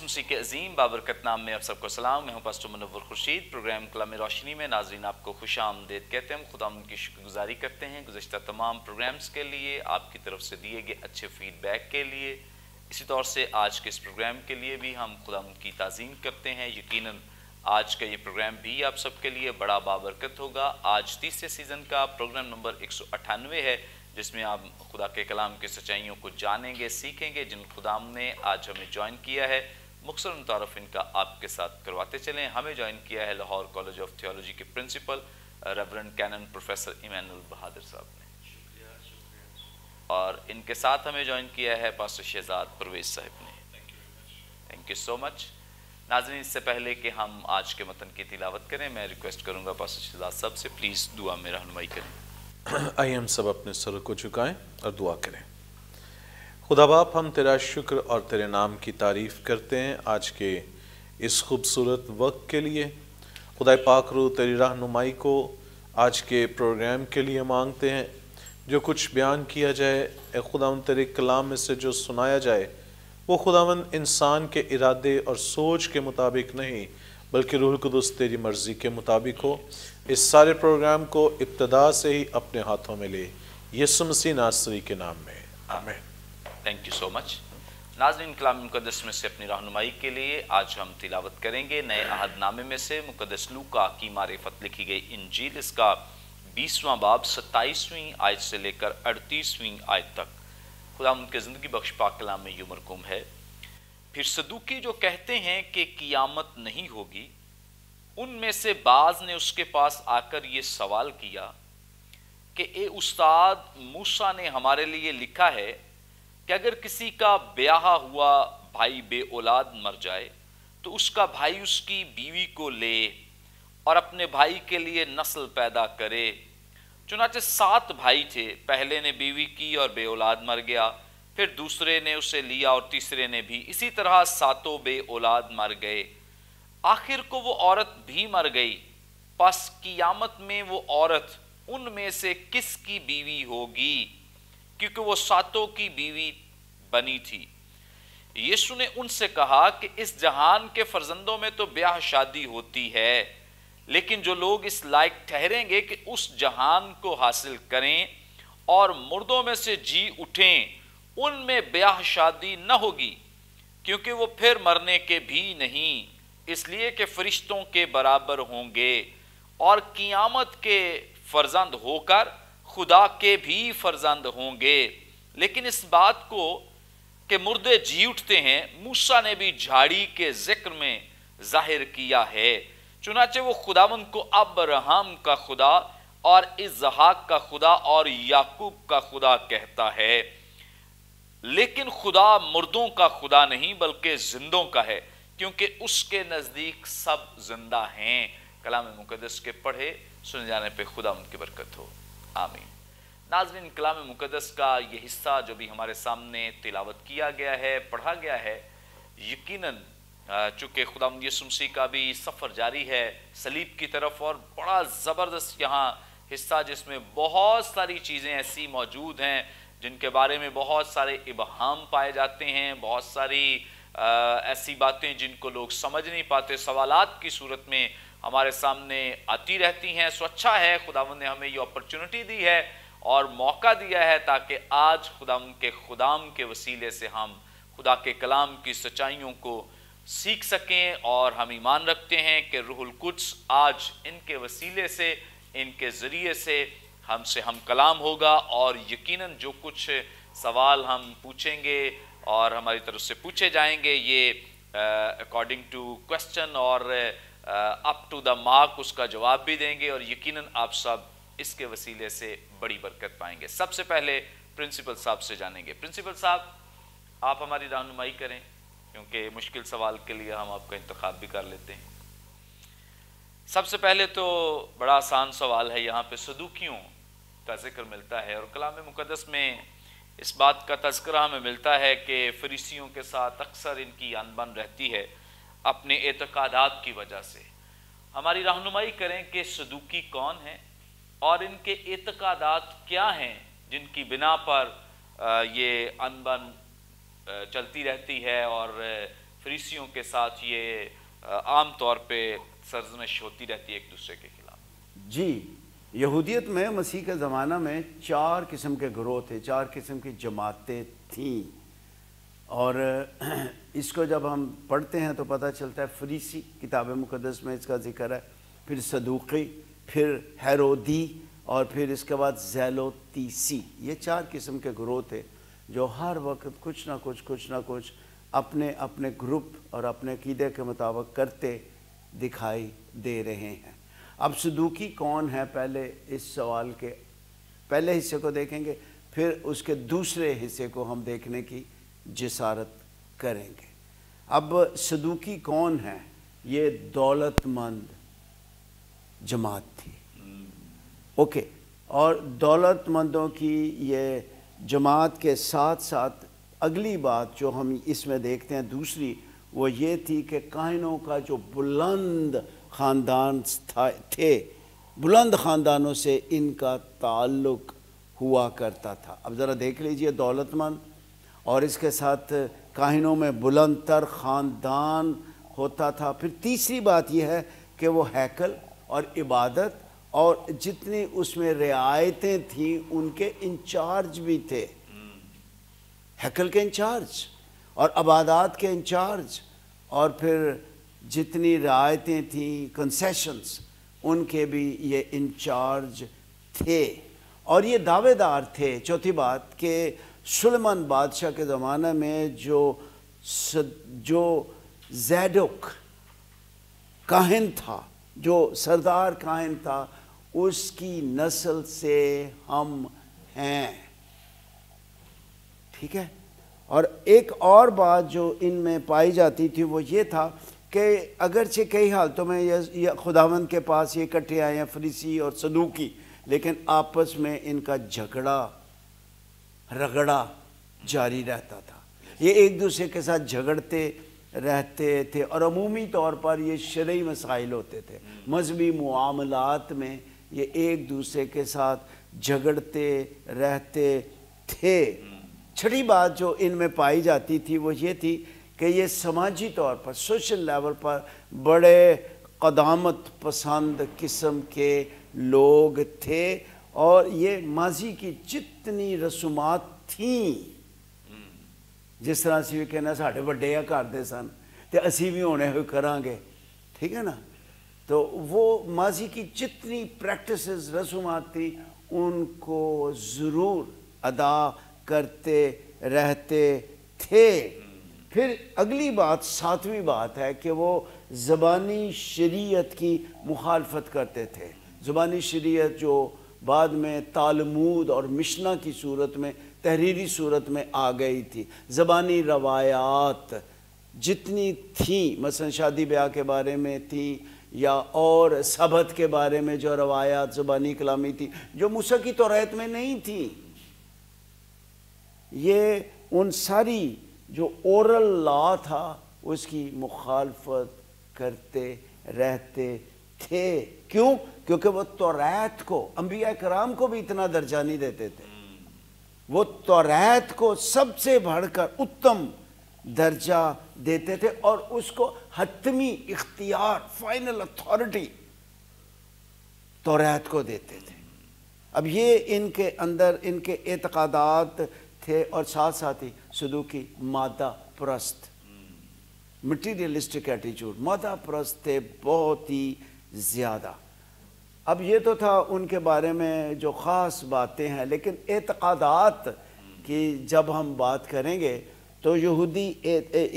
मसीह के अजीम बाबरकत नाम में आप सबको सलाम मैं हूं पास्टर मनवर खुर्शीद प्रोग्राम कलाम रोशनी में नाजरीन आपको खुश आमदेद कहते हैं खुदा उनकी शुक्रगुजारी करते हैं गुजशत तमाम प्रोग्राम्स के लिए आपकी तरफ से दिए गए अच्छे फीडबैक के लिए इसी तौर से आज के इस प्रोग्राम के लिए भी हम खुदा उनकी तज़ीम करते हैं यकीन आज का ये प्रोग्राम भी आप सबके लिए बड़ा बाबरकत होगा आज तीसरे सीज़न का प्रोग्राम नंबर एक सौ अठानवे है जिसमें आप खुदा के कलाम की सच्चाइयों को जानेंगे सीखेंगे जिन खुदाम ने आज हमें ज्वाइन किया है मुखसर तारफ इनका आपके साथ करवाते चलें हमें ज्वाइन किया है लाहौर कॉलेज ऑफ थियोलॉजी के principal reverend canon professor Imanul Bahadur साहब ने और इनके साथ हमें ज्वाइन किया है पास शहजाद परवेज साहब ने थैंक यू सो मच नाजरीन इससे पहले कि हम आज के मतन की तिलावत करें मैं रिक्वेस्ट करूंगा पास शहजाद साहब से प्लीज़ दुआ में रहनमई करें आइए हम सब अपने सर को चुकाएँ और दुआ करें खुदा बाप हम तेरा शुक्र और तेरे नाम की तारीफ़ करते हैं आज के इस खूबसूरत वक्त के लिए खुदा पाखरू तेरी रहनुमाई को आज के प्रोग्राम के लिए मांगते हैं जो कुछ बयान किया जाए ए खुदा तेरे कलाम में से जो सुनाया जाए वो खुदा इंसान के इरादे और सोच के मुताबिक नहीं बल्कि रूह कदस तेरी मर्ज़ी के मुताबिक हो इस सारे प्रोग्राम को इब्तदा से ही अपने हाथों में ले यसुमसी नासरी के नाम में आमेन थैंक यू सो मच नाजरीन कलाम मुकदस में से अपनी रहनुमाई के लिए आज हम तिलावत करेंगे नए अहदनामे में से मुकदस लूका की मारफत लिखी गई इंजील इसका बीसवां बाब सत्ताईसवीं आयत से लेकर अड़तीसवीं आयत तक खुदा उनके ज़िंदगी बख्श पा कलाम में ये मरकुम है फिर सदुकी जो कहते हैं कि क़ियामत नहीं होगी उनमें से बाज ने उसके पास आकर ये सवाल किया कि ए उस्ताद मूसा ने हमारे लिए लिखा है कि अगर किसी का ब्याह हुआ भाई बे औलाद मर जाए तो उसका भाई उसकी बीवी को ले और अपने भाई के लिए नस्ल पैदा करे चुनाचे सात भाई थे पहले ने बीवी की और बे औलाद मर गया फिर दूसरे ने उसे लिया और तीसरे ने भी इसी तरह सातों बे औलाद मर गए आखिर को वो औरत भी मर गई पस कियामत में वो औरत उनमें से किसकी बीवी होगी क्योंकि वो सातों की बीवी बनी थी यीशु ने उनसे कहा कि इस जहान के फर्जंदों में तो ब्याह शादी होती है लेकिन जो लोग इस लायक ठहरेंगे कि उस जहान को हासिल करें और मुर्दों में से जी उठें उनमें ब्याह शादी न होगी क्योंकि वो फिर मरने के भी नहीं इसलिए कि फरिश्तों के बराबर होंगे और कियामत के फर्जंद होकर खुदा के भी फर्जंद होंगे लेकिन इस बात को कि मुर्दे जी उठते हैं मूसा ने भी झाड़ी के जिक्र में जाहिर किया है चुनाचे वो खुदावन को अब्रहाम का खुदा और इजहाक का खुदा और याकूब का खुदा कहता है लेकिन खुदा मुर्दों का खुदा नहीं बल्कि जिंदों का है क्योंकि उसके नज़दीक सब जिंदा हैं कलाम मुकदस के पढ़े सुने जाने पर खुदा उनकी बरकत हो आमीन नाजरीन कलाम मुकदस का ये हिस्सा जो भी हमारे सामने तिलावत किया गया है पढ़ा गया है यकीन चूँकि खुदा यसुमसी का भी सफ़र जारी है सलीब की तरफ और बड़ा ज़बरदस्त यहाँ हिस्सा जिसमें बहुत सारी चीज़ें ऐसी मौजूद हैं जिनके बारे में बहुत सारे इबहम पाए जाते हैं बहुत सारी आ, ऐसी बातें जिनको लोग समझ नहीं पाते सवालात की सूरत में हमारे सामने आती रहती हैं स्वच्छा है खुदावन ने हमें ये अपॉर्चुनिटी दी है और मौका दिया है ताकि आज खुदा के खुदाम के वसीले से हम खुदा के कलाम की सच्चाइयों को सीख सकें और हम ईमान रखते हैं कि रुहुल कुछ आज इनके वसीले से इनके ज़रिए से हमसे हम कलाम होगा और यकीनन जो कुछ सवाल हम पूछेंगे और हमारी तरफ से पूछे जाएंगे ये अकॉर्डिंग टू क्वेश्चन और अप टू द मार्क उसका जवाब भी देंगे और यकीनन आप सब इसके वसीले से बड़ी बरकत पाएंगे सबसे पहले प्रिंसिपल साहब से जानेंगे प्रिंसिपल साहब आप हमारी रहनुमाई करें क्योंकि मुश्किल सवाल के लिए हम आपका इंतखा भी कर लेते हैं सबसे पहले तो बड़ा आसान सवाल है यहाँ पे सदुकियों का जिक्र मिलता है और कलाम मुकदस में इस बात का तस्करा हमें मिलता है कि फरीसियों के साथ अक्सर इनकी आनबन रहती है अपने एतकदात की वजह से हमारी रहनुमाई करें कि सदूकी कौन है और इनके इतकादात क्या हैं जिनकी बिना पर ये अनबन चलती रहती है और फ्रीसियों के साथ ये आम तौर पे सरजमश होती रहती है एक दूसरे के खिलाफ जी यहूदियत में मसीह के ज़माना में चार किस्म के ग्रोह थे चार किस्म की जमातें थीं और इसको जब हम पढ़ते हैं तो पता चलता है फ्रीसी किताब मुकदस में इसका जिक्र है फिर सदूकी फिर हैरोदी और फिर इसके बाद जैलोतीसी ये चार किस्म के ग्रोह थे जो हर वक्त कुछ ना कुछ कुछ ना कुछ अपने अपने ग्रुप और अपने कीदे के मुताबिक करते दिखाई दे रहे हैं अब सदूकी कौन है पहले इस सवाल के पहले हिस्से को देखेंगे फिर उसके दूसरे हिस्से को हम देखने की जसारत करेंगे अब सदूकी कौन है ये दौलतमंद जमात थी ओके और दौलतमंदों की ये जमात के साथ साथ अगली बात जो हम इसमें देखते हैं दूसरी वो ये थी कि कायनों का जो बुलंद ख़ानदान था थे बुलंद ख़ानदानों से इनका ताल्लुक़ हुआ करता था अब ज़रा देख लीजिए दौलतमंद और इसके साथ काहिनों में बुलंद तर ख़ानदान होता था फिर तीसरी बात यह है कि वो हैकल और इबादत और जितनी उसमें रियायतें थीं उनके इंचार्ज भी थे हैकल के इंचार्ज और आबादात के इंचार्ज और फिर जितनी रियायतें थीं कंसेशंस उनके भी ये इंचार्ज थे और ये दावेदार थे चौथी बात कि सुलेमान बादशाह के ज़माने में जो जो जैडुक काहिन था जो सरदार कायम था उसकी नस्ल से हम हैं ठीक है और एक और बात जो इनमें पाई जाती थी वो ये था कि अगरचे कई हालतों में खुदावंद के पास ये इकट्ठे आए हैं फ्रीसी और सदूकी लेकिन आपस में इनका झगड़ा रगड़ा जारी रहता था ये एक दूसरे के साथ झगड़ते रहते थे और अमूमी तौर पर ये शर्य मसाइल होते थे मजहबी मामलत में ये एक दूसरे के साथ झगड़ते रहते थे छठी बात जो इनमें पाई जाती थी वो ये थी कि ये समाजी तौर पर सोशल लेवल पर बड़े कदामत पसंद किस्म के लोग थे और ये माजी की जितनी रसूमात थी जिस तरह ਅਸੀਂ भी कहना साढ़े व्डे ਆ ਘਰ ਦੇ ਸਨ ਤੇ भी होने हुए करा ठीक है ना तो वो माजी की जितनी प्रैक्टिस रसूमात थी उनको ज़रूर अदा करते रहते थे फिर अगली बात सातवीं बात है कि वो ज़बानी शरीयत की मुखालफत करते थे ज़बानी शरीयत जो बाद में तालमूद और मिशना की सूरत में तहरीरी सूरत में आ गई थी ज़बानी रवायात जितनी थी मसलन शादी ब्याह के बारे में थी या और सबत के बारे में जो रवायात ज़बानी कलामी थी जो मूसा की तोरत में नहीं थी ये उन सारी जो औरल ला था उसकी मुखालफत करते रहते थे क्यों क्योंकि वह तौरात को अम्बिया कराम को भी इतना दर्जा नहीं देते थे वो तौरात को सबसे बढ़कर उत्तम दर्जा देते थे और उसको हतमी इख्तियार फाइनल अथॉरिटी तौरात को देते थे अब ये इनके अंदर इनके एतकादात थे और साथ साथ ही सदूकी मादा प्रस्त मटीरियलिस्टिक एटीट्यूड मादा प्रस्त थे बहुत ही ज़्यादा अब ये तो था उनके बारे में जो ख़ास बातें हैं लेकिन एतक़ादात की जब हम बात करेंगे तो यहूदी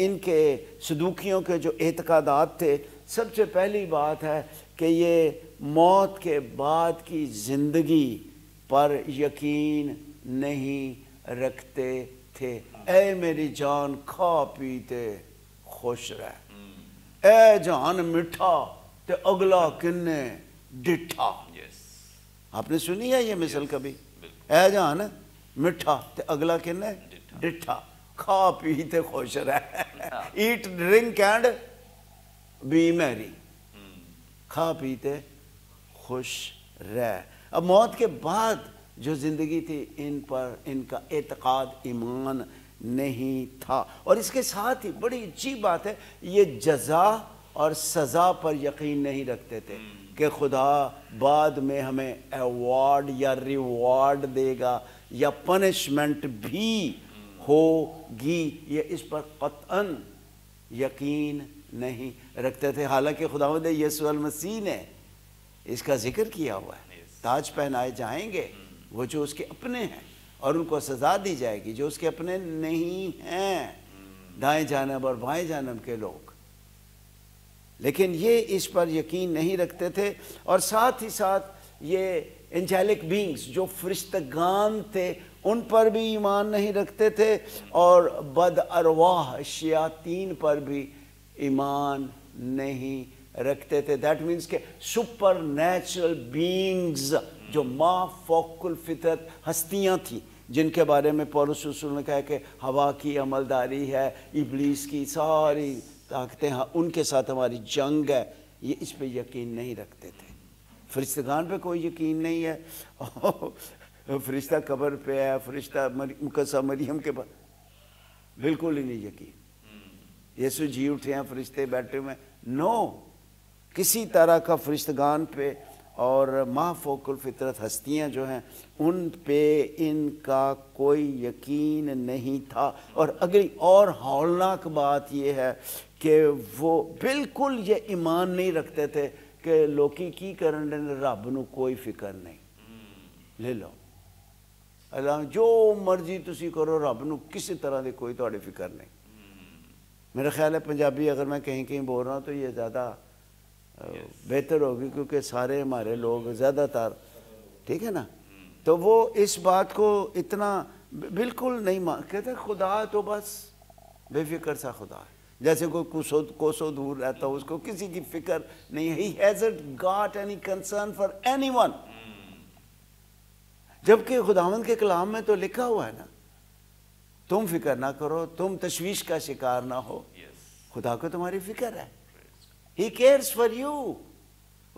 इनके सदूकियों के जो एतक़ादात थे सबसे पहली बात है कि ये मौत के बाद की ज़िंदगी पर यकीन नहीं रखते थे ए मेरी जान खा पीते खुश रह ए जान मिठा ते अगला किन्ने डिठा yes. आपने सुनी है ये मिसल yes. कभी ऐ जान मिठा ते अगला कहना है डिठा खा पी ते खुश रह eat drink and be merry खा पी ते खुश रह अब मौत के बाद जो ज़िंदगी थी इन पर इनका एतक़ाद ईमान नहीं था और इसके साथ ही बड़ी अच्छी बात है ये जजा और सज़ा पर यकीन नहीं रखते थे हम्म। कि खुदा बाद में हमें अवार्ड या रिवार्ड देगा या पनिशमेंट भी होगी ये इस पर कतन यकीन नहीं रखते थे हालांकि खुदा यसूअल मसीह ने इसका जिक्र किया हुआ है ताज पहनाए जाएंगे हम्म। वो जो उसके अपने हैं और उनको सजा दी जाएगी जो उसके अपने नहीं हैं हम्म। दाएं जानब और बाएं जानब के लोग लेकिन ये इस पर यकीन नहीं रखते थे और साथ ही साथ ये एंजेलिक बींग्स जो फरिश्तगान थे उन पर भी ईमान नहीं रखते थे और बद अरवाह शयातीन पर भी ईमान नहीं रखते थे दैट मीन्स के सुपर नेचुरल बींग्स जो माँ फोकुल फितरत हस्तियाँ थी जिनके बारे में पौरुष ने कहा कि हवा की अमलदारी है इबलीस की सारी ताकते हैं हाँ, उनके साथ हमारी जंग है ये इस पे यकीन नहीं रखते थे फरिश्तगान पे कोई यकीन नहीं है फरिश्ता कबर पे है फरिश्ता मुकसा मरियम के पास बिल्कुल ही नहीं यकीन हम्म। यीशु जी उठे हैं फरिश्ते बैठे हुए नो किसी तरह का फरिश्तगान पे और माफोकुल फितरत हस्तियां जो हैं उन पे इनका कोई यकीन नहीं था और अगली और हौलनाक बात यह है कि वो बिल्कुल ये ईमान नहीं रखते थे कि लोग की करन रब न कोई फिक्र नहीं ले लो अल्लाह जो मर्जी तुम करो रब न किसी तरह की कोई थोड़ी फिक्र नहीं मेरा ख्याल है पंजाबी अगर मैं कहीं कहीं बोल रहा हूँ तो ये ज़्यादा बेहतर होगी क्योंकि सारे हमारे लोग ज़्यादातर ठीक है ना तो वो इस बात को इतना बिल्कुल नहीं मान कहते खुदा तो बस बेफिक्र सा खुदा है जैसे कोई कुशोद कोसों दूर रहता हो उसको किसी की फिक्र नहीं ही hasn't got any concern for anyone जबकि खुदावंद के कलाम में तो लिखा हुआ है ना तुम फिक्र ना करो तुम तशवीश का शिकार ना हो yes. खुदा को तुम्हारी फिक्र है ही केयर्स फॉर यू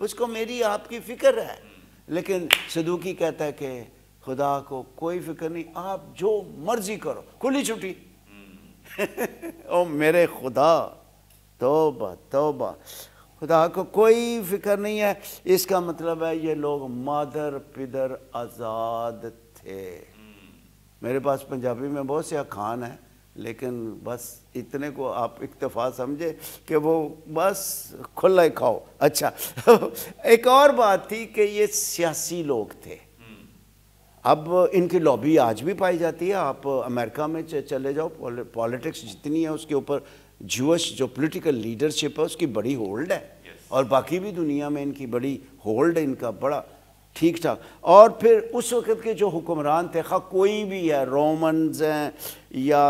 उसको मेरी आपकी फिक्र है hmm. लेकिन सदूकी कहता है कि खुदा को कोई फिक्र नहीं आप जो मर्जी करो खुली छुट्टी ओ मेरे खुदा तोबा तोबा खुदा को कोई फिक्र नहीं है इसका मतलब है ये लोग मादर पिदर आज़ाद थे मेरे पास पंजाबी में बहुत से अखान हैं लेकिन बस इतने को आप इक्तफा समझे कि वो बस खुला खाओ अच्छा एक और बात थी कि ये सियासी लोग थे अब इनकी लॉबी आज भी पाई जाती है आप अमेरिका में चले जाओ पॉलिटिक्स जितनी है उसके ऊपर जूस जो पॉलिटिकल लीडरशिप है उसकी बड़ी होल्ड है yes. और बाकी भी दुनिया में इनकी बड़ी होल्ड है इनका बड़ा ठीक ठाक और फिर उस वक़्त के जो हुक्मरान थे खा कोई भी है रोमन्स हैं या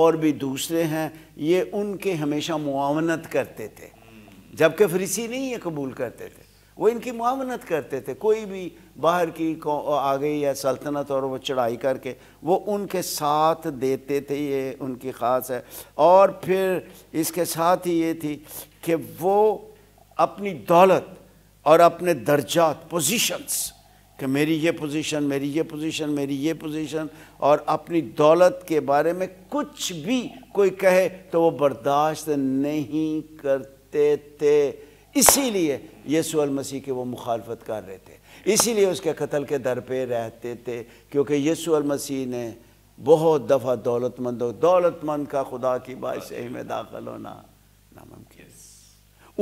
और भी दूसरे हैं ये उनके हमेशा मुआवनत करते थे hmm. जबकि फ्रीसी नहीं ये कबूल करते थे वो इनकी मामनत करते थे कोई भी बाहर की आ गई या सल्तनत और वो चढ़ाई करके वो उनके साथ देते थे ये उनकी ख़ास है और फिर इसके साथ ही ये थी कि वो अपनी दौलत और अपने दर्जात पोजीशंस कि मेरी ये पोजीशन मेरी ये पोजीशन मेरी ये पोजीशन और अपनी दौलत के बारे में कुछ भी कोई कहे तो वो बर्दाश्त नहीं करते थे इसीलिए यीशु मसीह की वो मुखालफत कर रहे थे इसीलिए उसके कत्ल के दर पे रहते थे क्योंकि यीशु मसीह ने बहुत दफ़ा हो दौलतमंद का खुदा की बादशाही में दाखिल होना नामुमकिन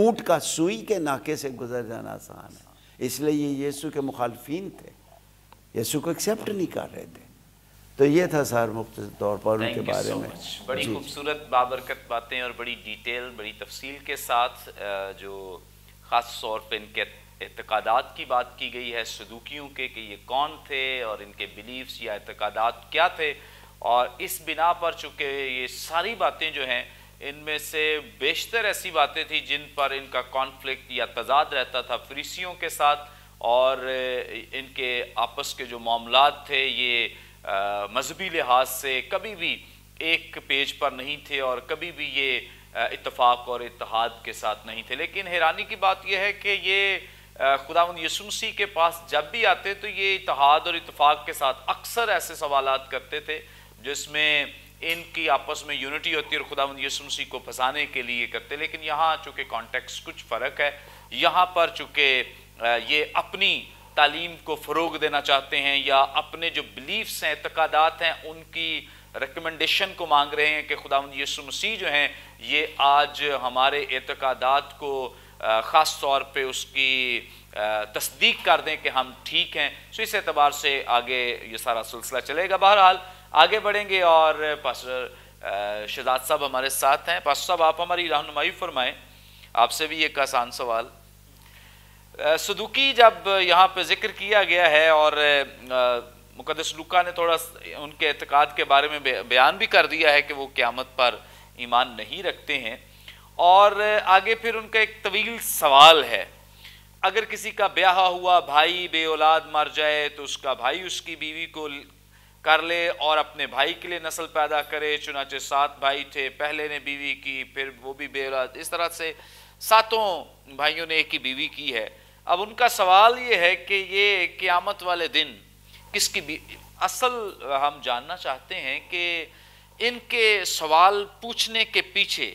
ऊँट का सुई के नाके से गुजर जाना आसान है इसलिए ये यीशु के मुखालफी थे यीशु को एक्सेप्ट नहीं कर रहे थे तो ये था सार मुख्त तौर पर उनके बारे so में बड़ी खूबसूरत बाबरकत बातें और बड़ी डिटेल बड़ी तफसील के साथ जो ख़ास तौर पर इनके एतकदात की बात की गई है सदूकियों के कि ये कौन थे और इनके बिलीव्स या एतकदात क्या थे और इस बिना पर चूँकि ये सारी बातें जो हैं इनमें से बेशतर ऐसी बातें थी जिन पर इनका कॉन्फ्लिक्ट या तजाद रहता था फ्रीसियों के साथ और इनके आपस के जो मामला थे ये मजहबी लिहाज से कभी भी एक पेज पर नहीं थे और कभी भी ये इतफाक़ और इतिहाद के साथ नहीं थे लेकिन हैरानी की बात यह है कि ये खुदा यसूसी के पास जब भी आते तो ये इतिहाद और इतफाक़ के साथ अक्सर ऐसे सवाल करते थे जिसमें इनकी आपस में यूनिटी होती है और खुदा यसूसी को फंसाने के लिए करते लेकिन यहाँ चूँकि कॉन्टेक्स कुछ फ़र्क है यहाँ पर चूँकि ये अपनी तालीम को फ़रोग देना चाहते हैं या अपने जो बिलीफ्स हैं तकादात हैं उनकी रिकमेंडेशन को मांग रहे हैं कि खुदा यसु मसीह जो हैं ये आज हमारे एतकादात को ख़ास तौर पर उसकी तस्दीक कर दें कि हम ठीक हैं सो इस एतबार से आगे ये सारा सिलसिला चलेगा बहरहाल आगे बढ़ेंगे और पास्टर शहजाद साहब हमारे साथ हैं पास्टर साहब आप हमारी रहनुमाई फरमाएँ आपसे भी एक आसान सवाल सदुकी जब यहाँ पे जिक्र किया गया है और मुकदस लुका ने थोड़ा उनके एतकाद के बारे में बयान भी कर दिया है कि वो क़्यामत पर ईमान नहीं रखते हैं और आगे फिर उनका एक तवील सवाल है अगर किसी का ब्याह हुआ भाई बे औलाद मर जाए तो उसका भाई उसकी बीवी को कर ले और अपने भाई के लिए नस्ल पैदा करे चुनाचे सात भाई थे पहले ने बीवी की फिर वो भी बे औलाद इस तरह से सातों भाइयों ने एक ही बीवी की है अब उनका सवाल ये है कि ये क़ियामत वाले दिन किसकी भी असल हम जानना चाहते हैं कि इनके सवाल पूछने के पीछे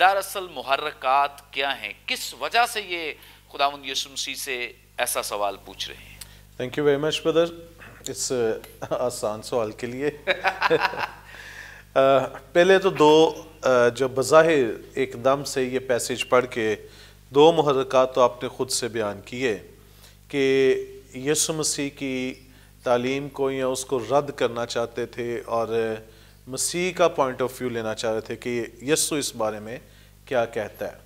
दरअसल महरक़ात क्या हैं किस वजह से ये खुदा यसुमसी से ऐसा सवाल पूछ रहे हैं thank you very much brother इस आसान सवाल के लिए पहले तो दो जब बज़ाहिर एकदम से ये पैसेज पढ़ के दो महरक़ात तो आपने ख़ुद से बयान किए कि यसु मसीह की तालीम को या उसको रद्द करना चाहते थे और मसीह का पॉइंट ऑफ व्यू लेना चाह रहे थे कि यसु इस बारे में क्या कहता है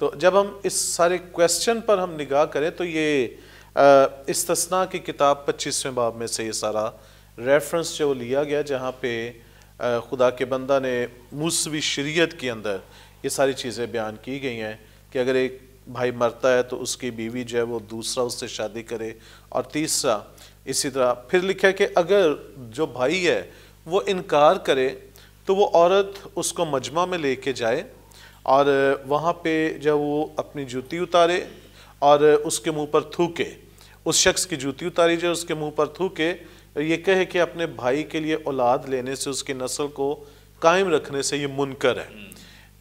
तो जब हम इस सारे क्वेश्चन पर हम निगाह करें तो ये तस्ना की किताब पच्चीसवें बाब में से ये सारा रेफरेंस जो लिया गया जहाँ पे खुदा के बंदा ने मूसवी शरीयत के अंदर ये सारी चीज़ें बयान की गई हैं कि अगर एक भाई मरता है तो उसकी बीवी जो है वो दूसरा उससे शादी करे और तीसरा इसी तरह फिर लिखा है कि अगर जो भाई है वो इनकार करे तो वो औरत उसको मजमा में लेके जाए और वहाँ पे जब वो अपनी जूती उतारे और उसके मुंह पर थूके उस शख्स की जूती उतारी जाए उसके मुंह पर थूके ये कहे कि अपने भाई के लिए औलाद लेने से उसकी नस्ल को कायम रखने से ये मुनकर है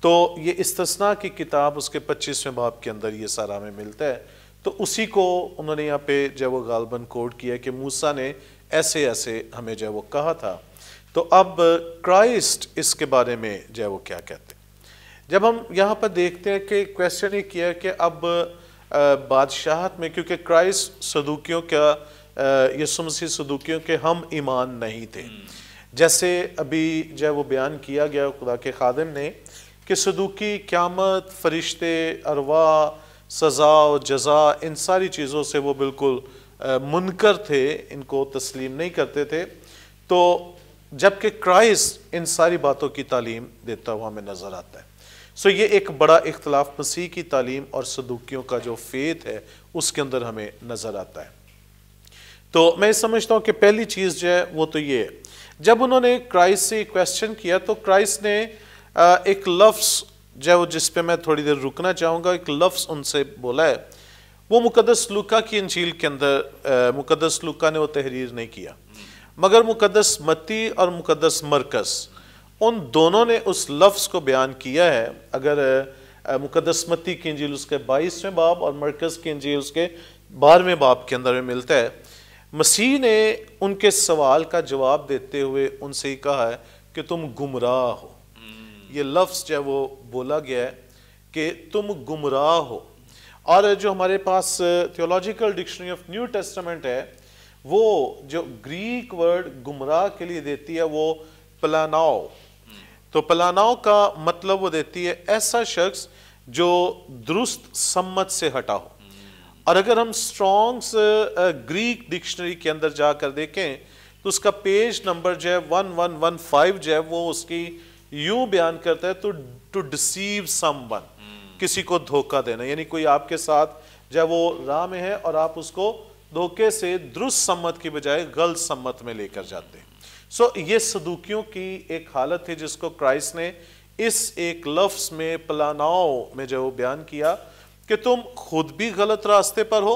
तो ये इस्तना की किताब उसके पच्चीसवें बाप के अंदर ये सारा हमें मिलता है तो उसी को उन्होंने यहाँ पे जो वो गालबन कोड किया कि मूसा ने ऐसे ऐसे हमें जो वो कहा था तो अब क्राइस्ट इसके बारे में जो वो क्या कहते हैं जब हम यहाँ पर देखते हैं कि क्वेश्चन ये किया कि अब बादशाहत में क्योंकि क्राइस्ट सदूकियों का यसु मसीह सदूकियों के हम ईमान नहीं थे हम्म। जैसे अभी जो वो बयान किया गया खुदा के खादम ने कि सदूकी क्यामत फरिश्ते अरवा सज़ा और जजा इन सारी चीज़ों से वो बिल्कुल मुनकर थे इनको तस्लीम नहीं करते थे तो जबकि क्राइस्ट इन सारी बातों की तालीम देता हुआ हमें नज़र आता है सो ये एक बड़ा इख्तलाफ मसीह की तालीम और सदूकियों का जो फेत है उसके अंदर हमें नज़र आता है तो मैं समझता हूँ कि पहली चीज़ जो है वो तो ये है जब उन्होंने क्राइस्ट से क्वेश्चन किया तो क्राइस्ट ने एक लफ्स जो जिस पर मैं थोड़ी देर रुकना चाहूँगा एक लफ्स उनसे बोला है वो मुकदस लुका की इंजील के अंदर मुकदस लुका ने वो तहरीर नहीं किया मगर मुकदस मती और मुकदस मरकस उन दोनों ने उस लफ्स को बयान किया है अगर मुकदस मती की इंजील उसके बाईसवें बाब और मरकज़ की इंजील उसके बारहवें बाब के अंदर में मिलता है मसीह ने उनके सवाल का जवाब देते हुए उनसे ही कहा है कि तुम गुमराह हो ये लफ्स जो है वो बोला गया है कि तुम गुमराह हो और जो हमारे पास theological dictionary of New Testament है वो जो ग्रीक वर्ड गुमराह के लिए देती है वो पलानाओ तो पलानाओ का मतलब वो देती है ऐसा शख्स जो दुरुस्त सम्मत से हटा हो और अगर हम स्ट्रॉन्ग्स ग्रीक डिक्शनरी के अंदर जाकर देखें तो उसका पेज नंबर जो है वन वन वन फाइव जो है वो उसकी यू बयान करता है तो टू डिसीव समवन किसी को धोखा देना यानी कोई आपके साथ जब वो राह में है और आप उसको धोखे से दुरुस्त सम्मत की बजाय गलत सम्मत में लेकर जाते हैं सो so, ये सदुकियों की एक हालत है जिसको क्राइस्ट ने इस एक लफ्स में पलानाओ में जो बयान किया कि तुम खुद भी गलत रास्ते पर हो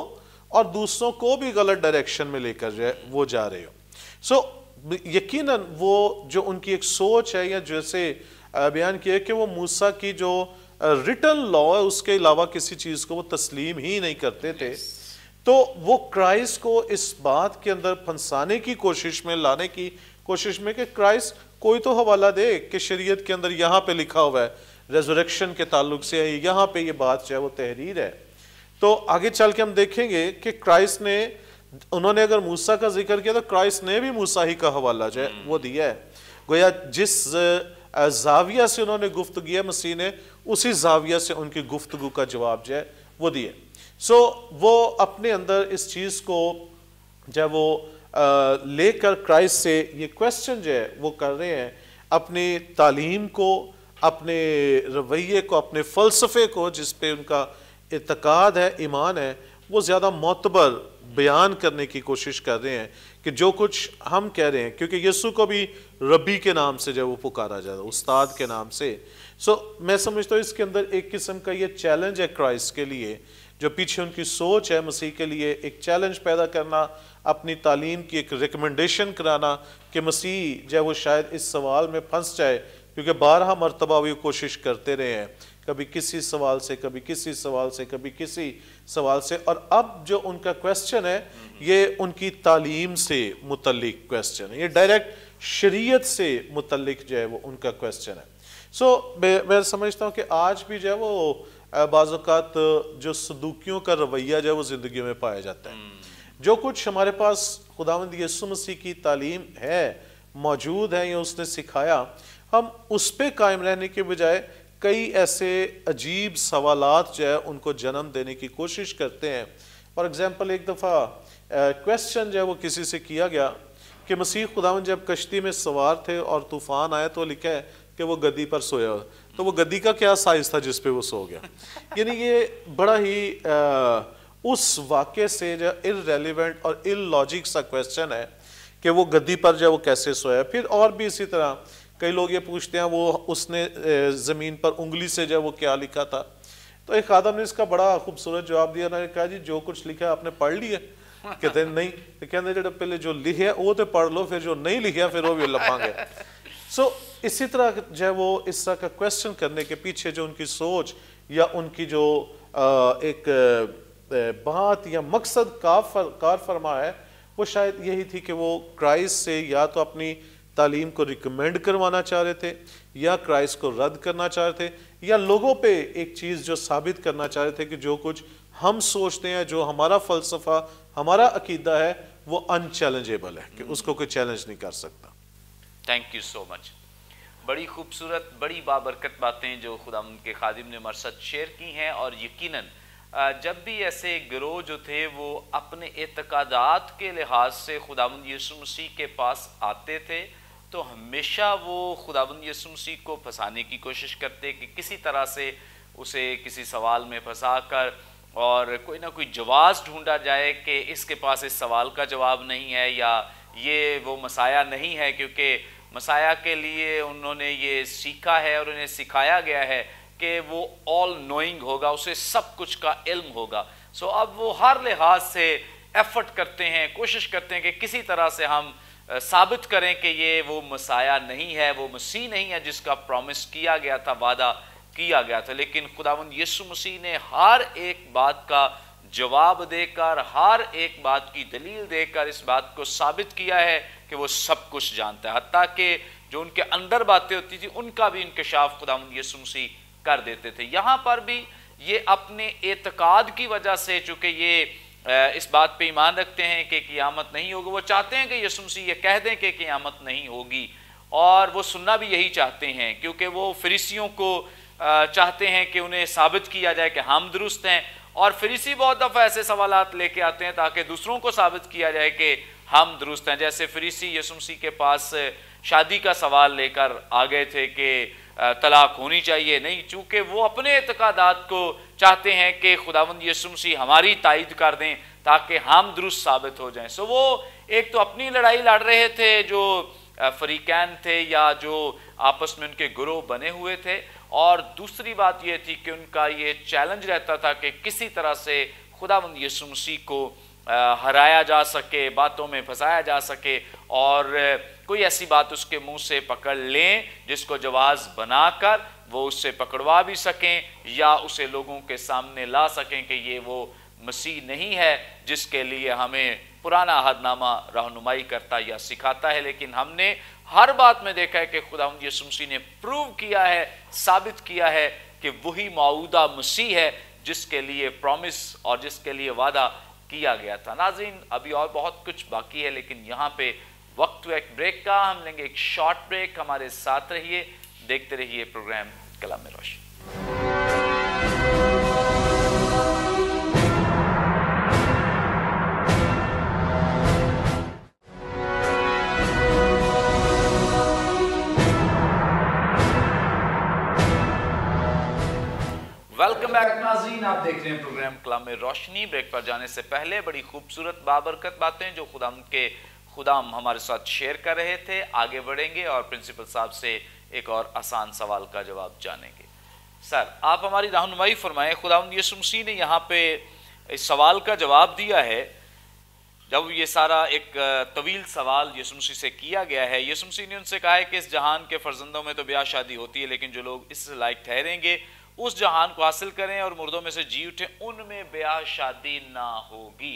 और दूसरों को भी गलत डायरेक्शन में लेकर वो जा रहे हो सो so, यकीन वो जो उनकी एक सोच है या जैसे बयान किया कि वो मूसा की जो रिटर्न लॉ है उसके अलावा किसी चीज़ को वो तस्लीम ही नहीं करते थे तो वो क्राइस्ट को इस बात के अंदर फंसाने की कोशिश में लाने की कोशिश में कि क्राइस्ट कोई तो हवाला दे कि शरीयत के अंदर यहाँ पे लिखा हुआ है रेजोरेक्शन के ताल्लुक से यहाँ पे ये यह बात जो है वो तहरीर है तो आगे चल के हम देखेंगे कि क्राइस्ट ने उन्होंने अगर मूसा का जिक्र किया तो क्राइस्ट ने भी मूसा ही का हवाला जो है वो दिया है गोया जिस जाविया से उन्होंने गुफ्तु किया मसीह ने उसी जाविया से उनकी गुफ्तु का जवाब जो है वो दिए सो वो अपने अंदर इस चीज़ को जब वो लेकर क्राइस्ट से ये क्वेश्चन जो है वो कर रहे हैं अपनी तालीम को अपने रवैये को अपने फ़लसफ़े को जिस पे उनका इतकाद है ईमान है वो ज़्यादा मोतबर बयान करने की कोशिश कर रहे हैं कि जो कुछ हम कह रहे हैं क्योंकि यस्सु को भी रबी के नाम से जो वो पुकारा जाता है उस्ताद के नाम से सो मैं समझता हूँ इसके अंदर एक किस्म का ये चैलेंज है क्राइस्ट के लिए जो पीछे उनकी सोच है मसीह के लिए एक चैलेंज पैदा करना अपनी तालीम की एक रिकमेंडेशन कराना कि मसीह जो वो शायद इस सवाल में फंस जाए क्योंकि बारह मरतबा वो कोशिश करते रहे हैं कभी किसी सवाल से कभी किसी सवाल से कभी किसी सवाल से और अब जो उनका क्वेश्चन है ये उनकी तालीम से मुतलिक क्वेश्चन है ये डायरेक्ट शरीयत से मुतलिक जो है वो उनका क्वेश्चन है सो so, मैं, समझता हूँ कि आज भी जो है वो बाज़ात जो सदूकियों का रवैया जो है वो ज़िंदगी में पाया जाता है हम्म। जो कुछ हमारे पास खुदावंद यसु की तालीम है मौजूद है या उसने सिखाया हम उस पर कायम रहने के बजाय कई ऐसे अजीब सवालात जो है उनको जन्म देने की कोशिश करते हैं फॉर एग्ज़ाम्पल एक दफ़ा क्वेश्चन जो है वो किसी से किया गया कि मसीह खुदावन जब कश्ती में सवार थे और तूफान आया तो लिखा है कि वो गद्दी पर सोया तो वो गद्दी का क्या साइज था जिस वो सो गया यानी ये बड़ा ही आ, उस वाक्य से जो इरेलीवेंट और इ लॉजिक सा क्वेश्चन है कि वो गद्दी पर जो वो कैसे सोया फिर और भी इसी तरह कई लोग ये पूछते हैं वो उसने ज़मीन पर उंगली से जो वो क्या लिखा था तो एक आदम ने इसका बड़ा खूबसूरत जवाब दिया ना कहा जी जो कुछ लिखा आपने पढ़ लिया कहते नहीं तो कहते जो पहले जो लिखे वो तो पढ़ लो फिर जो नहीं लिखा फिर वो भी लपांगे सो so, इसी तरह जो है वो इस तरह का क्वेश्चन करने के पीछे जो उनकी सोच या उनकी जो आ, एक बात या मकसद का फर, कार फरमा है वो शायद यही थी कि वो क्राइस्ट से या तो अपनी तालीम को रिकमेंड करवाना चाह रहे थे या क्राइस्ट को रद्द करना चाह रहे थे या लोगों पे एक चीज़ जो साबित करना चाह रहे थे कि जो कुछ हम सोचते हैं जो हमारा फलसफा हमारा अकीदा है वो अनचैलेंजेबल है कि hmm. उसको कोई चैलेंज नहीं कर सकता थैंक यू सो मच बड़ी खूबसूरत बड़ी बाबरकत बातें जो खुदा के खादिम ने हमारे साथ शेयर की हैं और यकीन जब भी ऐसे ग्रोह जो थे वो अपने एतकदात के लिहाज से खुदा यसु मसीह के पास आते थे तो हमेशा वो खुदाबंद यसु मसीह को फंसाने की कोशिश करते कि किसी तरह से उसे किसी सवाल में फंसा कर और कोई ना कोई जवाब ढूंढा जाए कि इसके पास इस सवाल का जवाब नहीं है या ये वो मसाया नहीं है क्योंकि मसाया के लिए उन्होंने ये सीखा है और उन्हें सिखाया गया है कि वो ऑल नोइंग होगा उसे सब कुछ का इल्म होगा सो अब वो हर लिहाज से एफर्ट करते हैं कोशिश करते हैं कि किसी तरह से हम साबित करें कि ये वो मसाया नहीं है वो मसीह नहीं है जिसका प्रॉमिस किया गया था वादा किया गया था लेकिन खुदावन यसु मसीह ने हर एक बात का जवाब देकर हर एक बात की दलील देकर इस बात को साबित किया है कि वो सब कुछ जानता है हती कि जो उनके अंदर बातें होती थी उनका भी इंकशाफ खुदावंद यसु मसीह कर देते थे यहाँ पर भी ये अपने एतकाद की वजह से चूँकि ये इस बात पे ईमान रखते हैं कि क़ियामत नहीं होगी वो चाहते हैं कि यसुम ये कह दें कि क़ियामत नहीं होगी और वो सुनना भी यही चाहते हैं क्योंकि वो फरिसियों को चाहते हैं कि उन्हें साबित किया जाए कि हम दुरुस्त हैं और फरीसी बहुत दफ़ा ऐसे सवाल लेके आते हैं ताकि दूसरों को साबित किया जाए कि हम दुरुस्त हैं जैसे फरीसी यसुमसी के पास शादी का सवाल लेकर आ गए थे कि तलाक होनी चाहिए नहीं चूँकि वो अपने अतकादात को चाहते हैं कि खुदावंद यसुमसी हमारी तायद कर दें ताकि हम दुरुस्त साबित हो जाएं सो वो एक तो अपनी लड़ाई लड़ रहे थे जो फरीकैन थे या जो आपस में उनके ग्रोह बने हुए थे और दूसरी बात यह थी कि उनका ये चैलेंज रहता था कि किसी तरह से खुदावंद यसुमसी को हराया जा सके बातों में फंसाया जा सके और कोई ऐसी बात उसके मुंह से पकड़ लें जिसको जवाब बनाकर वो उससे पकड़वा भी सकें या उसे लोगों के सामने ला सकें कि ये वो मसीह नहीं है जिसके लिए हमें पुराना हदनामा रहनुमाई करता या सिखाता है लेकिन हमने हर बात में देखा है कि खुदा यसुमसी ने प्रूव किया है साबित किया है कि वही मौदा मसीह है जिसके लिए प्रॉमिस और जिसके लिए वादा किया गया था नाजीन अभी और बहुत कुछ बाकी है लेकिन यहाँ पे वक्त एक ब्रेक का हम लेंगे एक शॉर्ट ब्रेक हमारे साथ रहिए देखते रहिए programme Kalam Roshan welcome back नाजीन आप देख रहे हैं प्रोग्राम कलाम में रोशनी ब्रेक पर जाने से पहले बड़ी खूबसूरत बाबरकत बातें जो खुदा के खुदाम हमारे साथ शेयर कर रहे थे आगे बढ़ेंगे और प्रिंसिपल साहब से एक और आसान सवाल का जवाब जानेंगे सर आप हमारी रहनुमाई फरमाएं खुदा यसुमसी ने यहाँ पे इस सवाल का जवाब दिया है जब ये सारा एक तवील सवाल यसुमसी से किया गया है यसुमसी ने उनसे कहा है कि इस जहान के फर्जंदों में तो ब्याह शादी होती है लेकिन जो लोग इस लायक ठहरेंगे उस जहान को हासिल करें और मुर्दों में से जी उठे उनमें ब्याह शादी ना होगी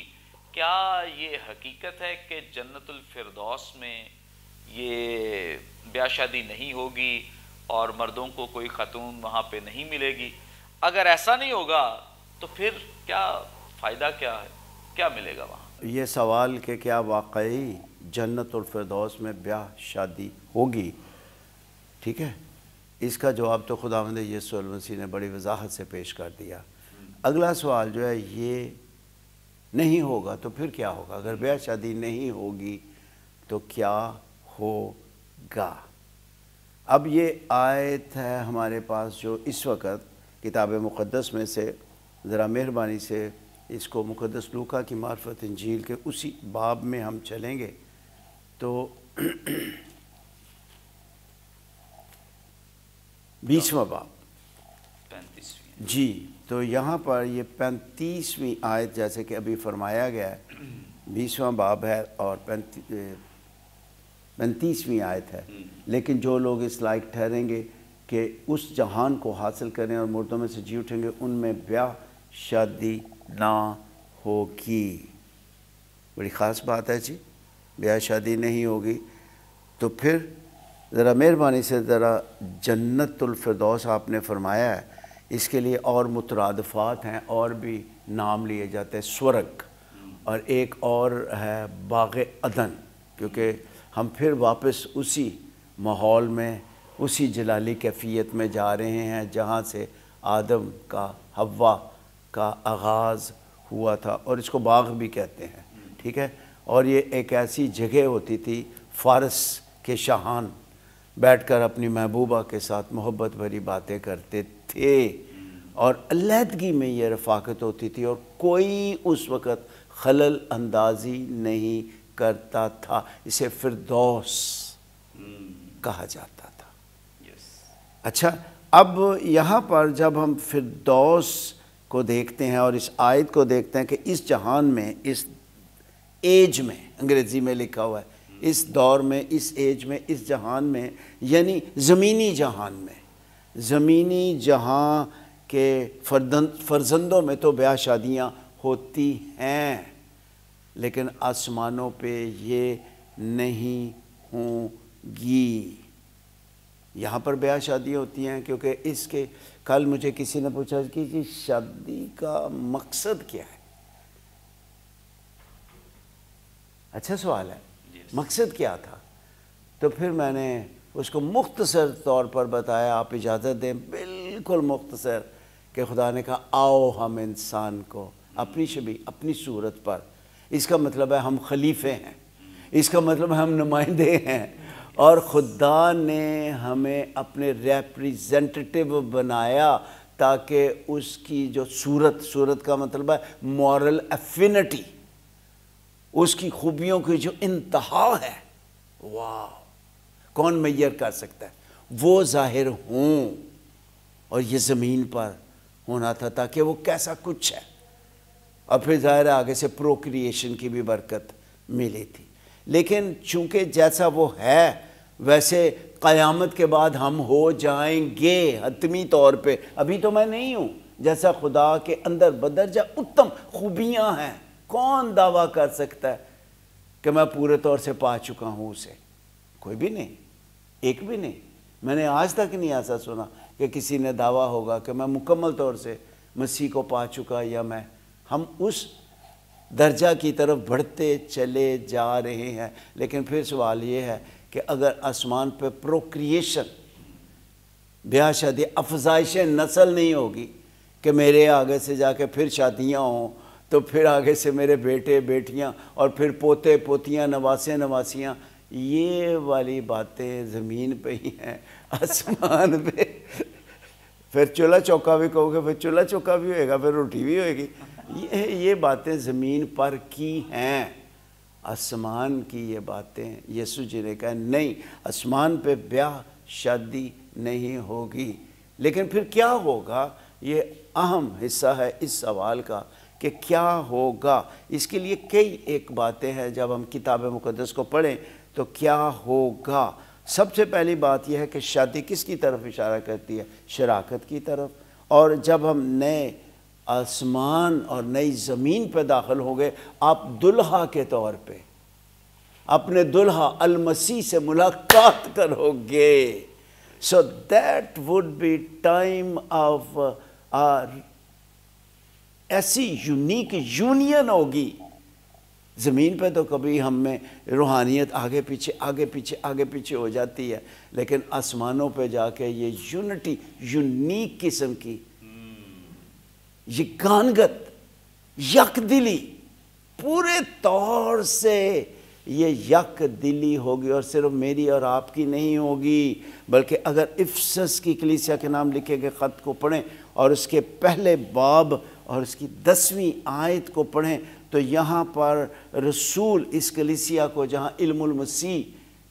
क्या ये हकीकत है कि जन्नतुल फिरदौस में ये ब्याह शादी नहीं होगी और मर्दों को कोई ख़तून वहाँ पे नहीं मिलेगी अगर ऐसा नहीं होगा तो फिर क्या फ़ायदा क्या है क्या मिलेगा वहाँ ये सवाल कि क्या वाकई जन्नत फिरदौस में ब्याह शादी होगी ठीक है इसका जवाब तो खुदा मंद मसीह ने बड़ी वजाहत से पेश कर दिया अगला सवाल जो है ये नहीं होगा तो फिर क्या होगा अगर ब्याह शादी नहीं होगी तो क्या होगा अब ये आयत है हमारे पास जो इस वक्त किताब मुक़दस में से ज़रा मेहरबानी से इसको मुक़दस लूका की मार्फत इंजील के उसी बाब में हम चलेंगे तो बीसवा बाप पैंतीसवीं जी तो यहाँ पर ये पैंतीसवीं आयत जैसे कि अभी फरमाया गया है बीसवा बाब है और पैंती पैंतीसवीं आयत है हम्म। लेकिन जो लोग इस लायक ठहरेंगे कि उस जहान को हासिल करें और मुर्दों में से जी उठेंगे उनमें ब्याह शादी ना होगी बड़ी ख़ास बात है जी ब्याह शादी नहीं होगी तो फिर ज़रा मेहरबानी से ज़रा जन्नतफरदौस आपने फरमाया है इसके लिए और मुतरदफ़ात हैं और भी नाम लिए जाते हैं स्वर्ग और एक और है बाग अदन क्योंकि हम फिर वापस उसी माहौल में उसी जलाली कैफियत में जा रहे हैं जहाँ से आदम का हवा का आगाज़ हुआ था और इसको बाग भी कहते हैं ठीक है और ये एक ऐसी जगह होती थी फ़ारस के शाहान बैठकर अपनी महबूबा के साथ मोहब्बत भरी बातें करते थे और अलीहदगी में यह रफाकत होती थी और कोई उस वक़्त खलल अंदाजी नहीं करता था इसे फिरदौस कहा जाता था yes. अच्छा अब यहाँ पर जब हम फिरदौस को देखते हैं और इस आयत को देखते हैं कि इस जहान में इस एज में अंग्रेज़ी में लिखा हुआ है इस दौर में इस एज में इस जहान में यानी ज़मीनी जहान में ज़मीनी जहाँ के फरद फर्जंदों में तो ब्याह शादियाँ होती हैं लेकिन आसमानों पे ये नहीं होंगी यहाँ पर ब्याह शादी होती हैं क्योंकि इसके कल मुझे किसी ने पूछा कि जी शादी का मकसद क्या है अच्छा सवाल है मकसद क्या था तो फिर मैंने उसको मुख्तसर तौर पर बताया आप इजाज़त दें बिल्कुल मुख्तसर कि खुदा ने कहा आओ हम इंसान को अपनी शबी अपनी सूरत पर इसका मतलब है हम खलीफे हैं इसका मतलब है हम नुमाइंदे हैं और खुदा ने हमें अपने रिप्रेजेंटेटिव बनाया ताकि उसकी जो सूरत सूरत का मतलब है मॉरल एफिनिटी उसकी खूबियों की जो इंतहा है वाह कौन मैयर कर सकता है वो जाहिर हूँ और ये ज़मीन पर होना था ताकि वो कैसा कुछ है और फिर ज़ाहिर आगे से प्रोक्रिएशन की भी बरकत मिली थी लेकिन चूंकि जैसा वो है वैसे क़यामत के बाद हम हो जाएंगे हतमी तौर पे अभी तो मैं नहीं हूँ जैसा खुदा के अंदर बदर जा उत्तम खूबियाँ हैं कौन दावा कर सकता है कि मैं पूरे तौर से पा चुका हूँ उसे कोई भी नहीं एक भी नहीं मैंने आज तक नहीं ऐसा सुना कि किसी ने दावा होगा कि मैं मुकम्मल तौर से मसीह को पा चुका या मैं हम उस दर्जा की तरफ बढ़ते चले जा रहे हैं लेकिन फिर सवाल ये है कि अगर आसमान पे प्रोक्रिएशन ब्याह शादी अफजाइश नस्ल नहीं होगी कि मेरे आगे से जाके फिर शादियाँ हों तो फिर आगे से मेरे बेटे बेटियां और फिर पोते पोतियां नवासे नवासियां ये वाली बातें ज़मीन पे ही हैं आसमान पे फिर चूल्हा चौका भी कहोगे फिर चूल्हा चौका भी होएगा फिर रोटी भी होएगी ये ये बातें ज़मीन पर की हैं आसमान की ये बातें यीशु जी ने कहा नहीं आसमान पे ब्याह शादी नहीं होगी लेकिन फिर क्या होगा ये अहम हिस्सा है इस सवाल का कि क्या होगा इसके लिए कई एक बातें हैं जब हम किताब मुकदस को पढ़ें तो क्या होगा सबसे पहली बात यह है कि शादी किसकी तरफ इशारा करती है शराकत की तरफ और जब हम नए आसमान और नई ज़मीन पर दाखिल होंगे आप दुल्हा के तौर पे अपने दुल्हा अलमसी से मुलाकात करोगे so that would be time of our ऐसी यूनिक यूनियन होगी ज़मीन पे तो कभी हम में रूहानियत आगे पीछे आगे पीछे आगे पीछे हो जाती है लेकिन आसमानों पे जाके ये यूनिटी यूनिक किस्म की ये कानगत दिली पूरे तौर से ये यक दिली होगी और सिर्फ मेरी और आपकी नहीं होगी बल्कि अगर इफ्सस की कलीसिया के नाम लिखे गए ख़त को पढ़ें और उसके पहले बाब और इसकी दसवीं आयत को पढ़ें तो यहाँ पर रसूल इस कलिसिया को जहाँ इल्मसी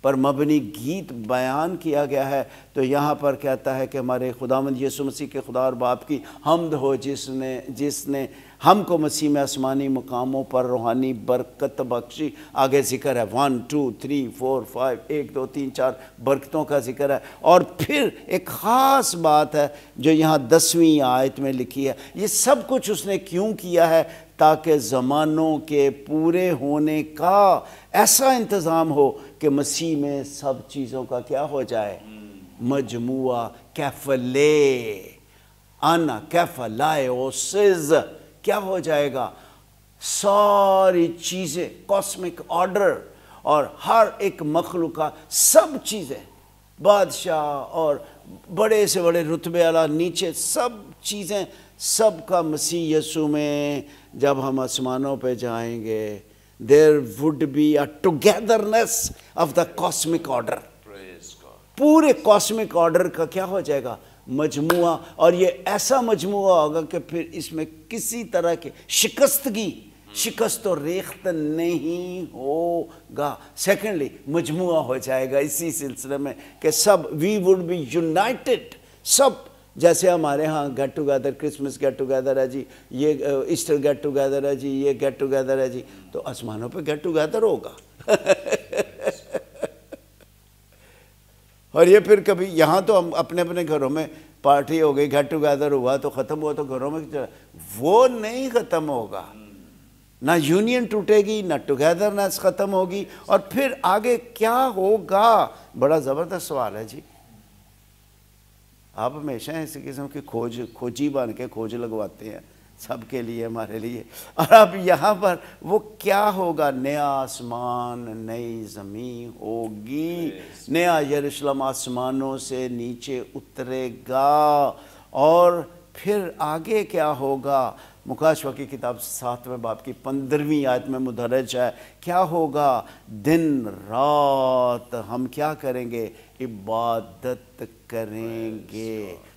पर मबनी गीत बयान किया गया है तो यहाँ पर कहता है कि हमारे खुदामंद यसु मसीह के खुदा और बाप की हमद हो जिसने जिसने हमको मसीह में आसमानी मकामों पर रूहानी बरकत बख्शी आगे जिक्र है one two three four five एक दो तीन चार बरकतों का जिक्र है और फिर एक ख़ास बात है जो यहाँ दसवीं आयत में लिखी है ये सब कुछ उसने क्यों किया है ताकि ज़मानों के पूरे होने का ऐसा इंतज़ाम हो कि मसीह में सब चीज़ों का क्या हो जाए मजमू कैफले आना कैफ सिज़ क्या हो जाएगा सारी चीज़ें कॉस्मिक ऑर्डर और हर एक मखलू का सब चीज़ें बादशाह और बड़े से बड़े रुतबे वाला नीचे सब चीज़ें सब का मसीह यसु में जब हम आसमानों पे जाएंगे there would be a togetherness of the cosmic order पूरे कॉस्मिक ऑर्डर का क्या हो जाएगा मजमु और ये ऐसा मजमू होगा कि फिर इसमें किसी तरह के शिकस्तगी शिकस्त और रेख्त नहीं होगा सेकेंडली मजमु हो जाएगा इसी सिलसिले में कि सब वी वुड बी यूनाइटेड सब जैसे हमारे यहाँ get together Christmas get together है जी ये ईस्टर गेट टुगेदर है जी ये गेट टुगेदर है जी तो आसमानों पे गेट टुगेदर होगा और ये फिर कभी यहाँ तो हम अपने अपने घरों में पार्टी हो गई गेट टुगेदर हुआ तो ख़त्म हुआ तो घरों में वो नहीं ख़त्म होगा ना यूनियन टूटेगी ना टुगेदरनेस ख़त्म होगी और फिर आगे क्या होगा बड़ा ज़बरदस्त सवाल है जी आप हमेशा ऐसे किस्म की खोज खोजी बन के खोज लगवाते हैं सबके लिए हमारे लिए और अब यहाँ पर वो क्या होगा नया आसमान नई जमी होगी नया यरूशलेम आसमानों से नीचे उतरेगा और फिर आगे क्या होगा मुकाशवा की किताब सातवें बाप की पंद्रहवीं आयत में मुदरज है क्या होगा दिन रात हम क्या करेंगे इबादत करेंगे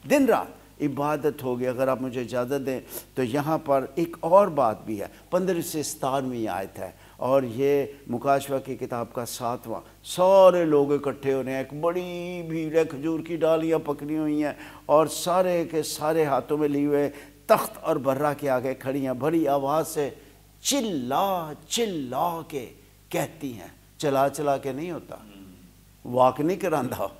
दिन रात इबादत होगी अगर आप मुझे इजाज़त दें तो यहाँ पर एक और बात भी है पंद्रह से सतारवीं आयत है और ये मुकाशवा की किताब का सातवां सारे लोग इकट्ठे हो रहे हैं एक बड़ी भीड़ है खजूर की डालियाँ पकड़ी हुई हैं और सारे के सारे हाथों में लिए हुए तख्त और बर्रा के आगे खड़ी हैं बड़ी आवाज़ से चिल्ला चिल्ला के कहती हैं चला चला के नहीं होता वाक नहीं करांदा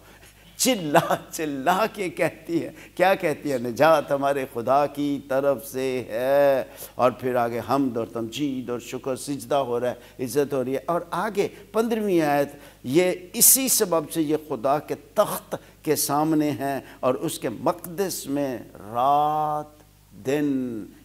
चिल्ला चिल्ला के कहती है क्या कहती है निजात हमारे खुदा की तरफ से है और फिर आगे हमद और तमजीद और शुक्र सिजदा हो रहा है इज़्ज़त हो रही है और आगे पंद्रहवीं आयत ये इसी सबब से ये खुदा के तख्त के सामने हैं और उसके मकदस में रात दिन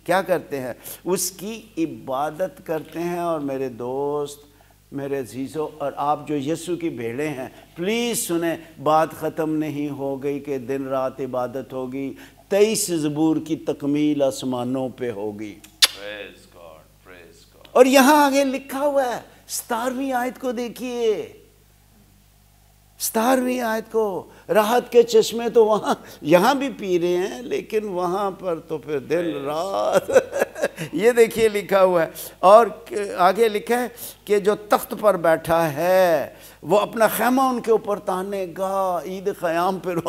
क्या करते हैं उसकी इबादत करते हैं और मेरे दोस्त मेरे अजीज़ों और आप जो यसु की भेड़े हैं प्लीज़ सुने बात ख़त्म नहीं हो गई कि दिन रात इबादत होगी तेईस जबूर की तकमील आसमानों पे होगी और यहाँ आगे लिखा हुआ है सतारवीं आयत को देखिए सतारवी आयत को राहत के चश्मे तो वहाँ यहाँ भी पी रहे हैं लेकिन वहाँ पर तो फिर दिन रात ये देखिए लिखा हुआ है और आगे लिखा है कि जो तख्त पर बैठा है वो अपना खैमा उनके ऊपर तानेगा ईद ख़याम पर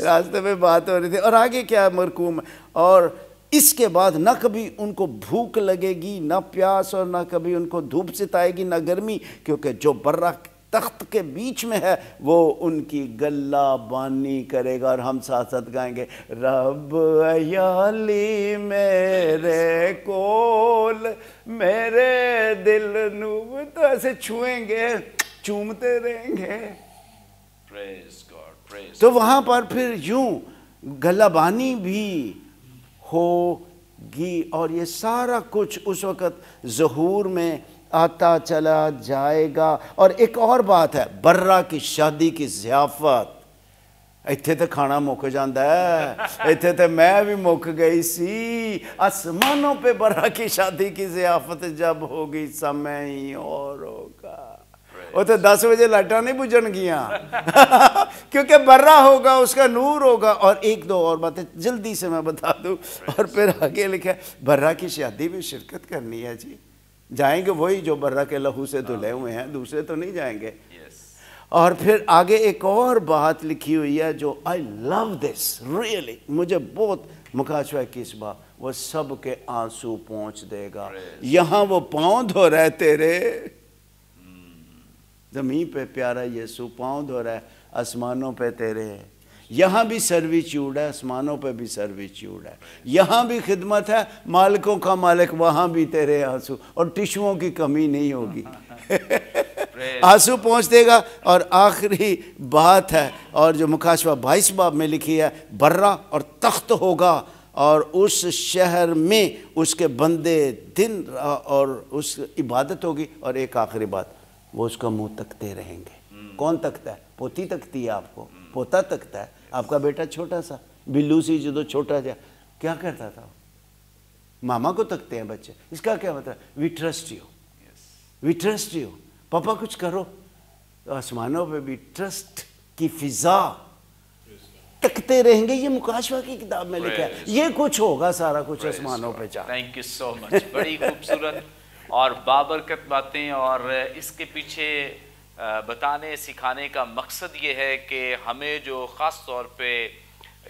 रास्ते में बात हो रही थी और आगे क्या है मरकूम और इसके बाद ना कभी उनको भूख लगेगी ना प्यास और ना कभी उनको धूप सिताएगी ना गर्मी क्योंकि जो बर्रा तख्त के बीच में है वो उनकी गल्ला बानी करेगा और हम साथ साथ गाएंगे रब अयाली मेरे कोल मेरे दिल नूब तो ऐसे छुएंगे चूमते रहेंगे praise God, praise तो वहां पर फिर यूं गलाबानी भी होगी और ये सारा कुछ उस वक़्त जहूर में आता चला जाएगा और एक और बात है बर्रा की शादी की जियाफत तो खाना मुक जाता है इतने तो मैं भी मुक गई सी आसमानों पे बर्रा की शादी की जियाफत जब होगी समय ही और होगा वो तो दस बजे लाइटा नहीं बुझन गया क्योंकि बर्रा होगा उसका नूर होगा और एक दो और बातें जल्दी से मैं बता दूं और फिर आगे लिखा बर्रा की शादी में शिरकत करनी है जी जाएंगे वही जो बर्रा के लहू से हाँ। धुले हुए हैं दूसरे तो नहीं जाएंगे yes. और फिर आगे एक और बात लिखी हुई है जो आई लव दिस रियली मुझे बहुत मुकाशवा है किस बात वो सब के आंसू पहुंच देगा यहाँ वो पाँव धो रहे तेरे hmm। जमीन पे प्यारा यीशु पाँव धो रहा है आसमानों पे तेरे यहाँ भी सर्विच्यूड है आसमानों पे भी सर्विच्यूड है यहाँ भी खिदमत है मालिकों का मालिक वहाँ भी तेरे आंसू और टिशुओं की कमी नहीं होगी आंसू पहुँच देगा और आखिरी बात है और जो मुकाशवा बाईस बाब में लिखी है बर्रा और तख्त होगा और उस शहर में उसके बंदे दिन और उस इबादत होगी और एक आखिरी बात वो उसका मुँह तकते रहेंगे hmm. कौन तकता है पोती तकती है आपको hmm. पोता तकता है आपका बेटा छोटा सा बिल्लू सी जो छोटा जा क्या करता था मामा को तकते हैं बच्चे इसका क्या मतलब we trust you we trust you पापा कुछ करो तो आसमानों पे भी ट्रस्ट की फिजा तकते रहेंगे ये मुकाशवा की किताब में लिखा है ये कुछ होगा सारा कुछ आसमानों पे जा थैंक यू सो मच बड़ी खूबसूरत और बाबरकत बातें और इसके पीछे बताने सिखाने का मकसद ये है कि हमें जो ख़ास तौर पे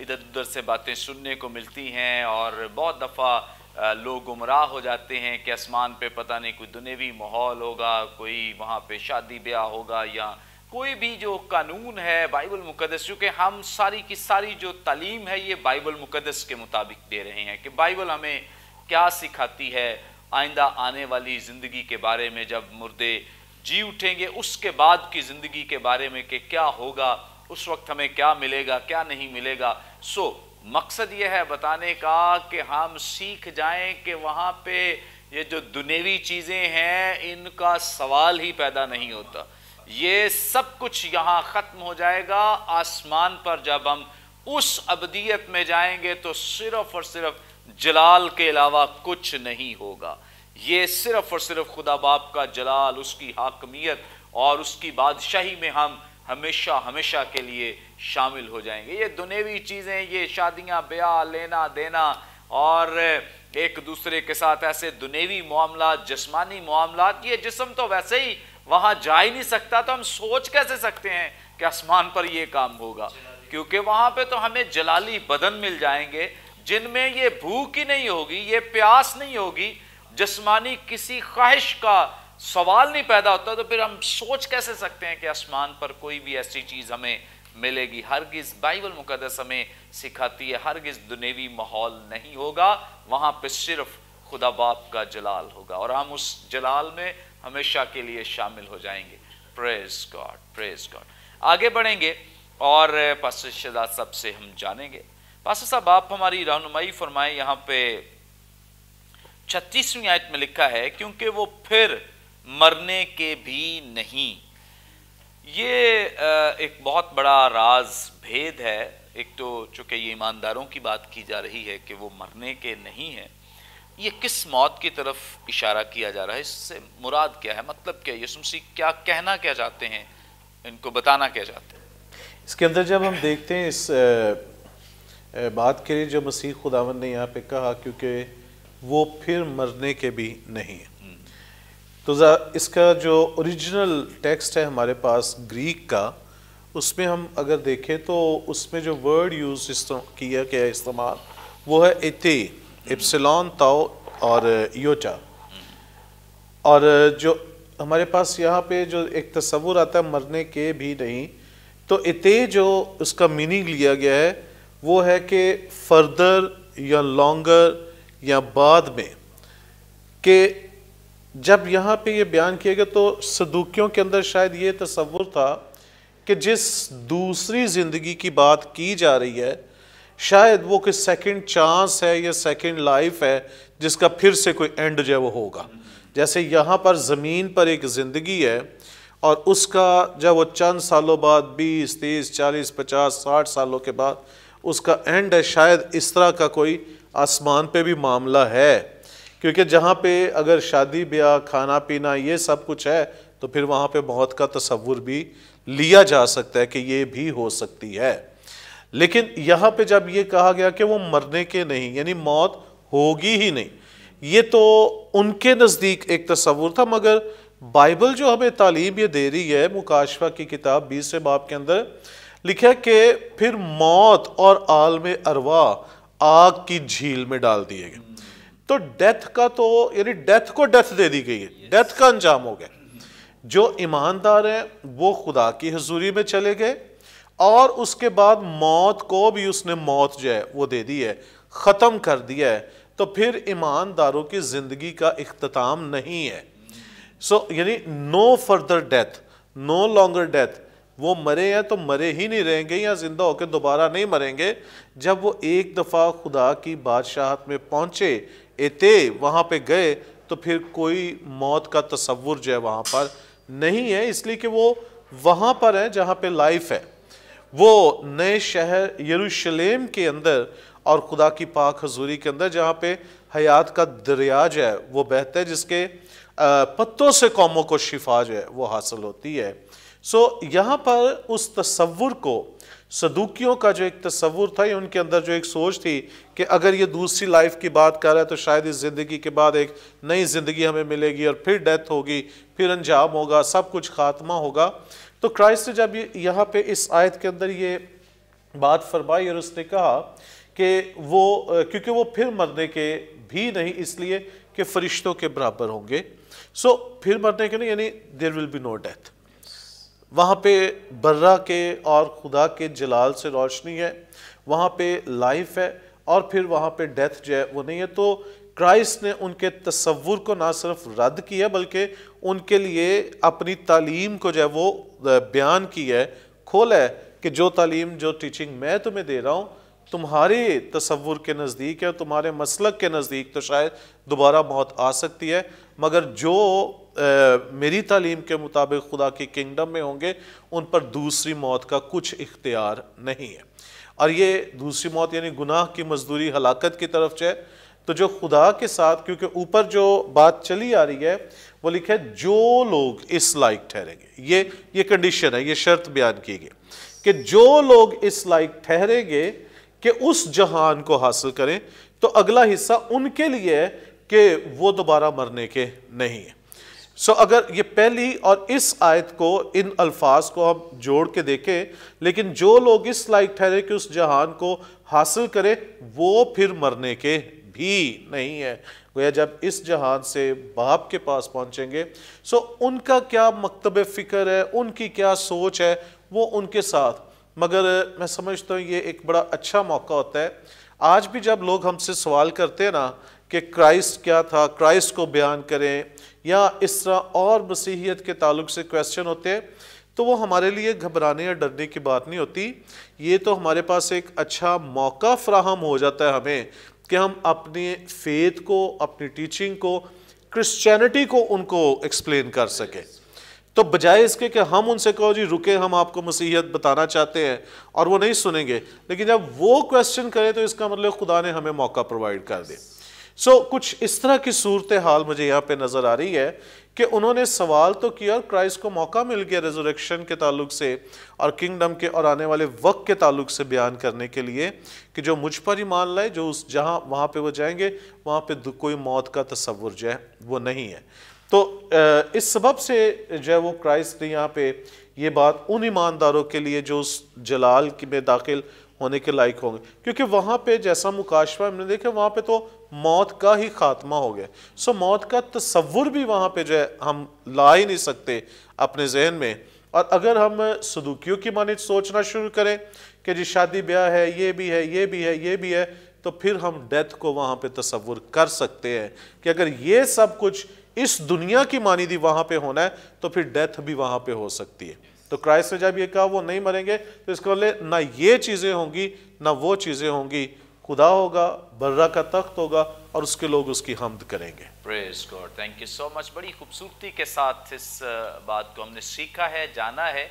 इधर उधर से बातें सुनने को मिलती हैं और बहुत दफ़ा लोग गुमराह हो जाते हैं कि आसमान पे पता नहीं कोई दुनियावी माहौल होगा कोई वहाँ पे शादी ब्याह होगा या कोई भी जो कानून है बाइबल मुकदस चूँकि हम सारी की सारी जो तालीम है ये बाइबल मुकदस के मुताबिक दे रहे हैं कि बाइबल हमें क्या सिखाती है आइंदा आने वाली ज़िंदगी के बारे में जब मुर्दे जी उठेंगे उसके बाद की ज़िंदगी के बारे में कि क्या होगा उस वक्त हमें क्या मिलेगा क्या नहीं मिलेगा सो so, मकसद यह है बताने का कि हम सीख जाएं कि वहाँ पे ये जो दुनियावी चीज़ें हैं इनका सवाल ही पैदा नहीं होता ये सब कुछ यहाँ ख़त्म हो जाएगा आसमान पर जब हम उस अबदियत में जाएंगे तो सिर्फ और सिर्फ जलाल के अलावा कुछ नहीं होगा ये सिर्फ और सिर्फ खुदा बाप का जलाल उसकी हाकमियत और उसकी बादशाही में हम हमेशा हमेशा के लिए शामिल हो जाएंगे ये दुनेवी चीज़ें ये शादियाँ ब्याह लेना देना और एक दूसरे के साथ ऐसे दुनेवी मामला जिसमानी मामला ये जिसम तो वैसे ही वहाँ जा ही नहीं सकता तो हम सोच कैसे सकते हैं कि आसमान पर ये काम होगा क्योंकि वहाँ पे तो हमें जलाली बदन मिल जाएंगे जिनमें ये भूख ही नहीं होगी ये प्यास नहीं होगी जिसमानी किसी ख्वाहिश का सवाल नहीं पैदा होता तो फिर हम सोच कैसे सकते हैं कि आसमान पर कोई भी ऐसी चीज़ हमें मिलेगी हरगिज बाइबल मुकदस हमें सिखाती है हरगिज दुनेवी माहौल नहीं होगा वहाँ पे सिर्फ खुदा बाप का जलाल होगा और हम उस जलाल में हमेशा के लिए शामिल हो जाएंगे प्रेज गॉड प्रेज गॉड आगे बढ़ेंगे और पास्टर शहजाद सबसे से हम जानेंगे पास्टर साहब आप हमारी रहनुमाई फरमाए यहाँ पे छत्तीसवीं आयत में लिखा है क्योंकि वो फिर मरने के भी नहीं ये एक बहुत बड़ा राज भेद है एक तो चूंकि ये ईमानदारों की बात की जा रही है कि वो मरने के नहीं है ये किस मौत की तरफ इशारा किया जा रहा है इससे मुराद क्या है मतलब क्या यसुम क्या कहना क्या चाहते हैं इनको बताना क्या चाहते हैं इसके अंदर जब हम देखते हैं इस बात के लिए जो मसीह खुदावन ने यहाँ पे कहा क्योंकि वो फिर मरने के भी नहीं तो इसका जो ओरिजिनल टेक्स्ट है हमारे पास ग्रीक का उसमें हम अगर देखें तो उसमें जो वर्ड यूज़ किया गया इस्तेमाल वो है एते इप्सिलॉन ताओ और योचा और जो हमारे पास यहाँ पे जो एक तस्वुर आता है मरने के भी नहीं तो इते जो उसका मीनिंग लिया गया है वो है कि फर्दर या लॉन्गर या बाद में कि जब यहाँ पे ये बयान किया गया तो सदुकियों के अंदर शायद ये तस्वुर था कि जिस दूसरी ज़िंदगी की बात की जा रही है शायद वो कोई सेकंड चांस है या सेकंड लाइफ है जिसका फिर से कोई एंड जो है वो होगा जैसे यहाँ पर ज़मीन पर एक ज़िंदगी है और उसका जब वो चंद सालों बाद 20, 30, 40, 50, 60 सालों के बाद उसका एंड है शायद इस तरह का कोई आसमान पे भी मामला है क्योंकि जहाँ पे अगर शादी ब्याह खाना पीना ये सब कुछ है तो फिर वहाँ पे मौत का तस्वुर भी लिया जा सकता है कि ये भी हो सकती है लेकिन यहाँ पे जब ये कहा गया कि वो मरने के नहीं यानी मौत होगी ही नहीं ये तो उनके नज़दीक एक तस्वुर था मगर बाइबल जो हमें तालीम ये दे रही है मुकाशवा की किताब बीसवें बाप के अंदर लिखा कि फिर मौत और आलम अरवा आग की झील में डाल दिए गए तो डेथ का तो यानी डेथ को डेथ दे दी गई है डेथ का अंजाम हो गया जो ईमानदार हैं वो खुदा की हजूरी में चले गए और उसके बाद मौत को भी उसने मौत जो है वो दे दी है ख़त्म कर दिया है तो फिर ईमानदारों की ज़िंदगी का अख्ताम नहीं है सो so, यानी no further death no longer death वो मरे हैं तो मरे ही नहीं रहेंगे या ज़िंदा होकर दोबारा नहीं मरेंगे जब वो एक दफ़ा खुदा की बादशाहत में पहुँचे एते वहाँ पे गए तो फिर कोई मौत का तस्वुर जो है वहाँ पर नहीं है इसलिए कि वो वहाँ पर है जहाँ पे लाइफ है वो नए शहर यरूशलेम के अंदर और खुदा की पाक हजूरी के अंदर जहाँ पे हयात का दरिया जो है वो बेहतर जिसके पत्तों से कौमों को शिफा जो है वो हासिल होती है सो यहाँ पर उस तस्वुर को सदुकियों का जो एक तस्वुर था या उनके अंदर जो एक सोच थी कि अगर ये दूसरी लाइफ की बात कर रहा है तो शायद इस ज़िंदगी के बाद एक नई ज़िंदगी हमें मिलेगी और फिर डेथ होगी फिर अंजाम होगा सब कुछ खात्मा होगा तो क्राइस्ट जब ये यहाँ पे इस आयत के अंदर ये बात फरमाई और उसने कहा कि वो क्योंकि वो फिर मरने के भी नहीं इसलिए कि फरिश्तों के बराबर होंगे सो so, फिर मरने के नहीं यानी there will be no death वहाँ पे बर्रा के और खुदा के जलाल से रोशनी है वहाँ पे लाइफ है और फिर वहाँ पे डेथ जो है वो नहीं है तो क्राइस्ट ने उनके तस्वुर को ना सिर्फ रद्द किया बल्कि उनके लिए अपनी तालीम को जो है वो बयान किया है खोला है कि जो तालीम जो टीचिंग मैं तुम्हें दे रहा हूँ तुम्हारे तस्वुर के नज़दीक है तुम्हारे मसलक के नज़दीक तो शायद दोबारा मौत आ सकती है मगर जो ए, मेरी तालीम के मुताबिक खुदा की किंगडम में होंगे उन पर दूसरी मौत का कुछ इख्तियार नहीं है और ये दूसरी मौत यानी गुनाह की मजदूरी हलाकत की तरफ जाए तो जो खुदा के साथ क्योंकि ऊपर जो बात चली आ रही है वो लिखे जो लोग इस लाइक ठहरेंगे ये ये कंडीशन है ये शर्त बयान की गई कि जो लोग इस लाइक ठहरेंगे कि उस जहान को हासिल करें तो अगला हिस्सा उनके लिए है कि वो दोबारा मरने के नहीं है सो so, अगर ये पहली और इस आयत को इन अल्फाज को हम जोड़ के देखें लेकिन जो लोग इस लाइक ठहरे कि उस जहान को हासिल करें वो फिर मरने के भी नहीं है गोया जब इस जहान से बाप के पास पहुंचेंगे सो उनका क्या मकतब फ़िक्र है उनकी क्या सोच है वो उनके साथ मगर मैं समझता हूँ ये एक बड़ा अच्छा मौका होता है आज भी जब लोग हमसे सवाल करते हैं ना कि क्राइस्ट क्या था क्राइस्ट को बयान करें या इस तरह और मसीहियत के ताल्लुक से क्वेश्चन होते हैं तो वो हमारे लिए घबराने या डरने की बात नहीं होती ये तो हमारे पास एक अच्छा मौका फ्राहम हो जाता है हमें कि हम अपने फेथ को अपनी टीचिंग को क्रिश्चियनिटी को उनको एक्सप्लेन कर सकें तो बजाय इसके कि हम उनसे कहो जी रुके हम आपको मसीहत बताना चाहते हैं और वो नहीं सुनेंगे लेकिन जब वो क्वेश्चन करें तो इसका मतलब खुदा ने हमें मौका प्रोवाइड कर दिया सो so, कुछ इस तरह की सूरत हाल मुझे यहाँ पे नज़र आ रही है कि उन्होंने सवाल तो किया और क्राइस्ट को मौका मिल गया रेजोरेक्शन के ताल्लुक से और किंगडम के और आने वाले वक्त के ताल्लुक से बयान करने के लिए कि जो मुझ पर ही मान लाए जो उस जहाँ वहाँ पे वो जाएंगे वहाँ पे कोई मौत का तस्वुर जो है वो नहीं है तो इस सबब से जो है वो क्राइस्ट ने यहाँ पे ये बात उन ईमानदारों के लिए जो उस जलाल में दाखिल होने के लायक होंगे क्योंकि वहाँ पे जैसा मुकाशवा हमने देखा वहाँ पे तो मौत का ही खात्मा हो गया सो मौत का तस्वुर भी वहाँ पे जो है हम ला ही नहीं सकते अपने जहन में और अगर हम सदूकियों की माने सोचना शुरू करें कि जी शादी ब्याह है ये भी है ये भी है ये भी है तो फिर हम डेथ को वहाँ पर तस्वुर कर सकते हैं कि अगर ये सब कुछ इस दुनिया की मानी दी वहां पे होना है तो फिर डेथ भी वहां पे हो सकती है तो क्राइस्ट ने जब ये कहा वो नहीं मरेंगे तो इसके बोले ना ये चीज़ें होंगी ना वो चीज़ें होंगी खुदा होगा बर्रा का तख्त होगा और उसके लोग उसकी हमद करेंगे थैंक यू सो मच बड़ी खूबसूरती के साथ इस बात को हमने सीखा है जाना है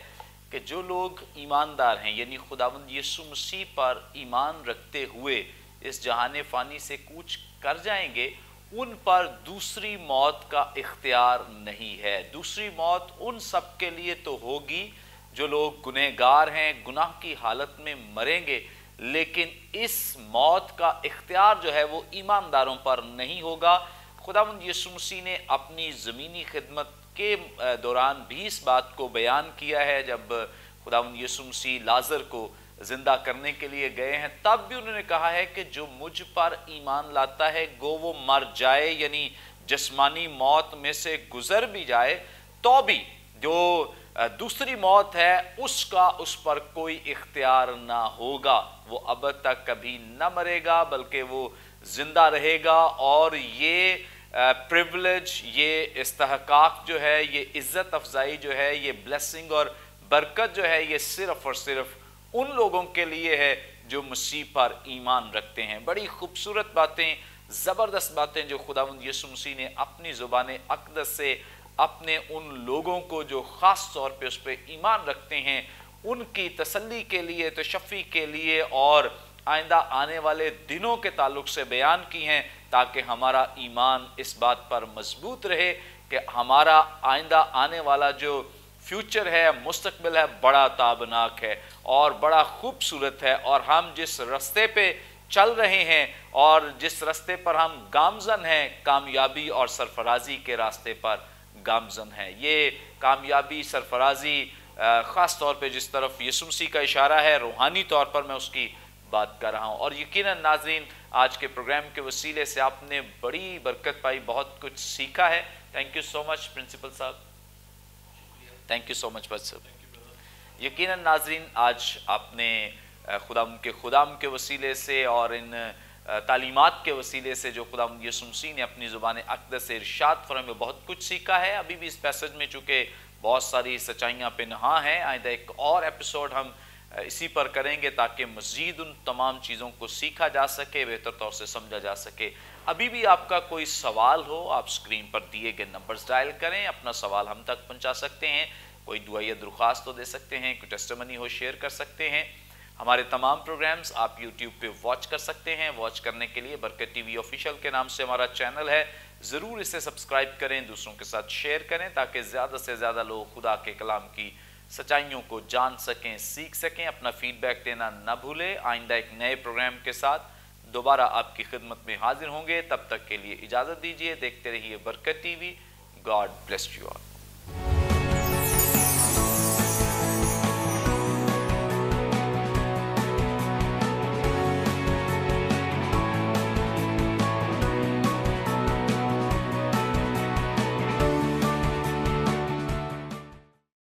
कि जो लोग ईमानदार हैं यानी खुदावंद यीशु मसीह पर ईमान रखते हुए इस जहान फ़ानी से कूच कर जाएंगे उन पर दूसरी मौत का इख्तियार नहीं है दूसरी मौत उन सब के लिए तो होगी जो लोग गुनहगार हैं गुनाह की हालत में मरेंगे लेकिन इस मौत का इख्तियार जो है वो ईमानदारों पर नहीं होगा खुदा यसु मसीह ने अपनी ज़मीनी खिदमत के दौरान भी इस बात को बयान किया है जब खुदा यसु मसीह लाजर को जिंदा करने के लिए गए हैं तब भी उन्होंने कहा है कि जो मुझ पर ईमान लाता है गो वो मर जाए यानी जिसमानी मौत में से गुजर भी जाए तो भी जो दूसरी मौत है उसका उस पर कोई इख्तियार ना होगा वो अब तक कभी ना मरेगा बल्कि वो जिंदा रहेगा और ये प्रिवलेज ये इस्तक जो है ये इज़्ज़त अफजाई जो है ये ब्लेसिंग और बरकत जो है ये सिर्फ़ और सिर्फ़ उन लोगों के लिए है जो मसीह पर ईमान रखते हैं बड़ी खूबसूरत बातें ज़बरदस्त बातें जो खुदा यसु मसीह ने अपनी ज़ुबान अकदस से अपने उन लोगों को जो ख़ास तौर पे उस पर ईमान रखते हैं उनकी तसल्ली के लिए तशफ़ी के लिए और आइंदा आने वाले दिनों के ताल्लुक से बयान की हैं ताकि हमारा ईमान इस बात पर मजबूत रहे कि हमारा आइंदा आने वाला जो फ्यूचर है मुस्तबिल है बड़ा ताबनाक है और बड़ा खूबसूरत है और हम जिस रास्ते पे चल रहे हैं और जिस रास्ते पर हम गामजन हैं कामयाबी और सरफराजी के रास्ते पर गामजन हैं ये कामयाबी सरफराजी ख़ास तौर पे जिस तरफ यसुमसी का इशारा है रूहानी तौर पर मैं उसकी बात कर रहा हूँ और यकीन नाजरीन आज के प्रोग्राम के वसीले से आपने बड़ी बरकत पाई बहुत कुछ सीखा है thank you so much principal साहब थैंक यू सो मच बस यकीन नाजरीन आज आपने खुदा के खुदाम के वसीले से और इन तालीमत के वसीले से जो खुदाम यसुमसी ने अपनी ज़ुबान अकद से इर्शाद फरम में बहुत कुछ सीखा है अभी भी इस पैसेज में चूँकि बहुत सारी सच्चाइयाँ पे नहा हैं आइंदा एक और एपिसोड हम इसी पर करेंगे ताकि मज़ीद उन तमाम चीज़ों को सीखा जा सके बेहतर तौर से समझा जा सके अभी भी आपका कोई सवाल हो आप स्क्रीन पर दिए गए नंबर्स डायल करें अपना सवाल हम तक पहुंचा सकते हैं कोई दुआया दरख्वास्त तो दे सकते हैं कोई टेस्टमनी हो शेयर कर सकते हैं हमारे तमाम प्रोग्राम्स आप यूट्यूब पर वॉच कर सकते हैं वॉच करने के लिए बरकत वी ऑफिशियल के नाम से हमारा चैनल है ज़रूर इसे सब्सक्राइब करें दूसरों के साथ शेयर करें ताकि ज़्यादा से ज़्यादा लोग खुदा के कलाम की सच्चाइयों को जान सकें सीख सकें अपना फीडबैक देना न भूलें आइंदा एक नए प्रोग्राम के साथ दोबारा आपकी खिदमत में हाजिर होंगे तब तक के लिए इजाज़त दीजिए देखते रहिए Barkat TV God bless you all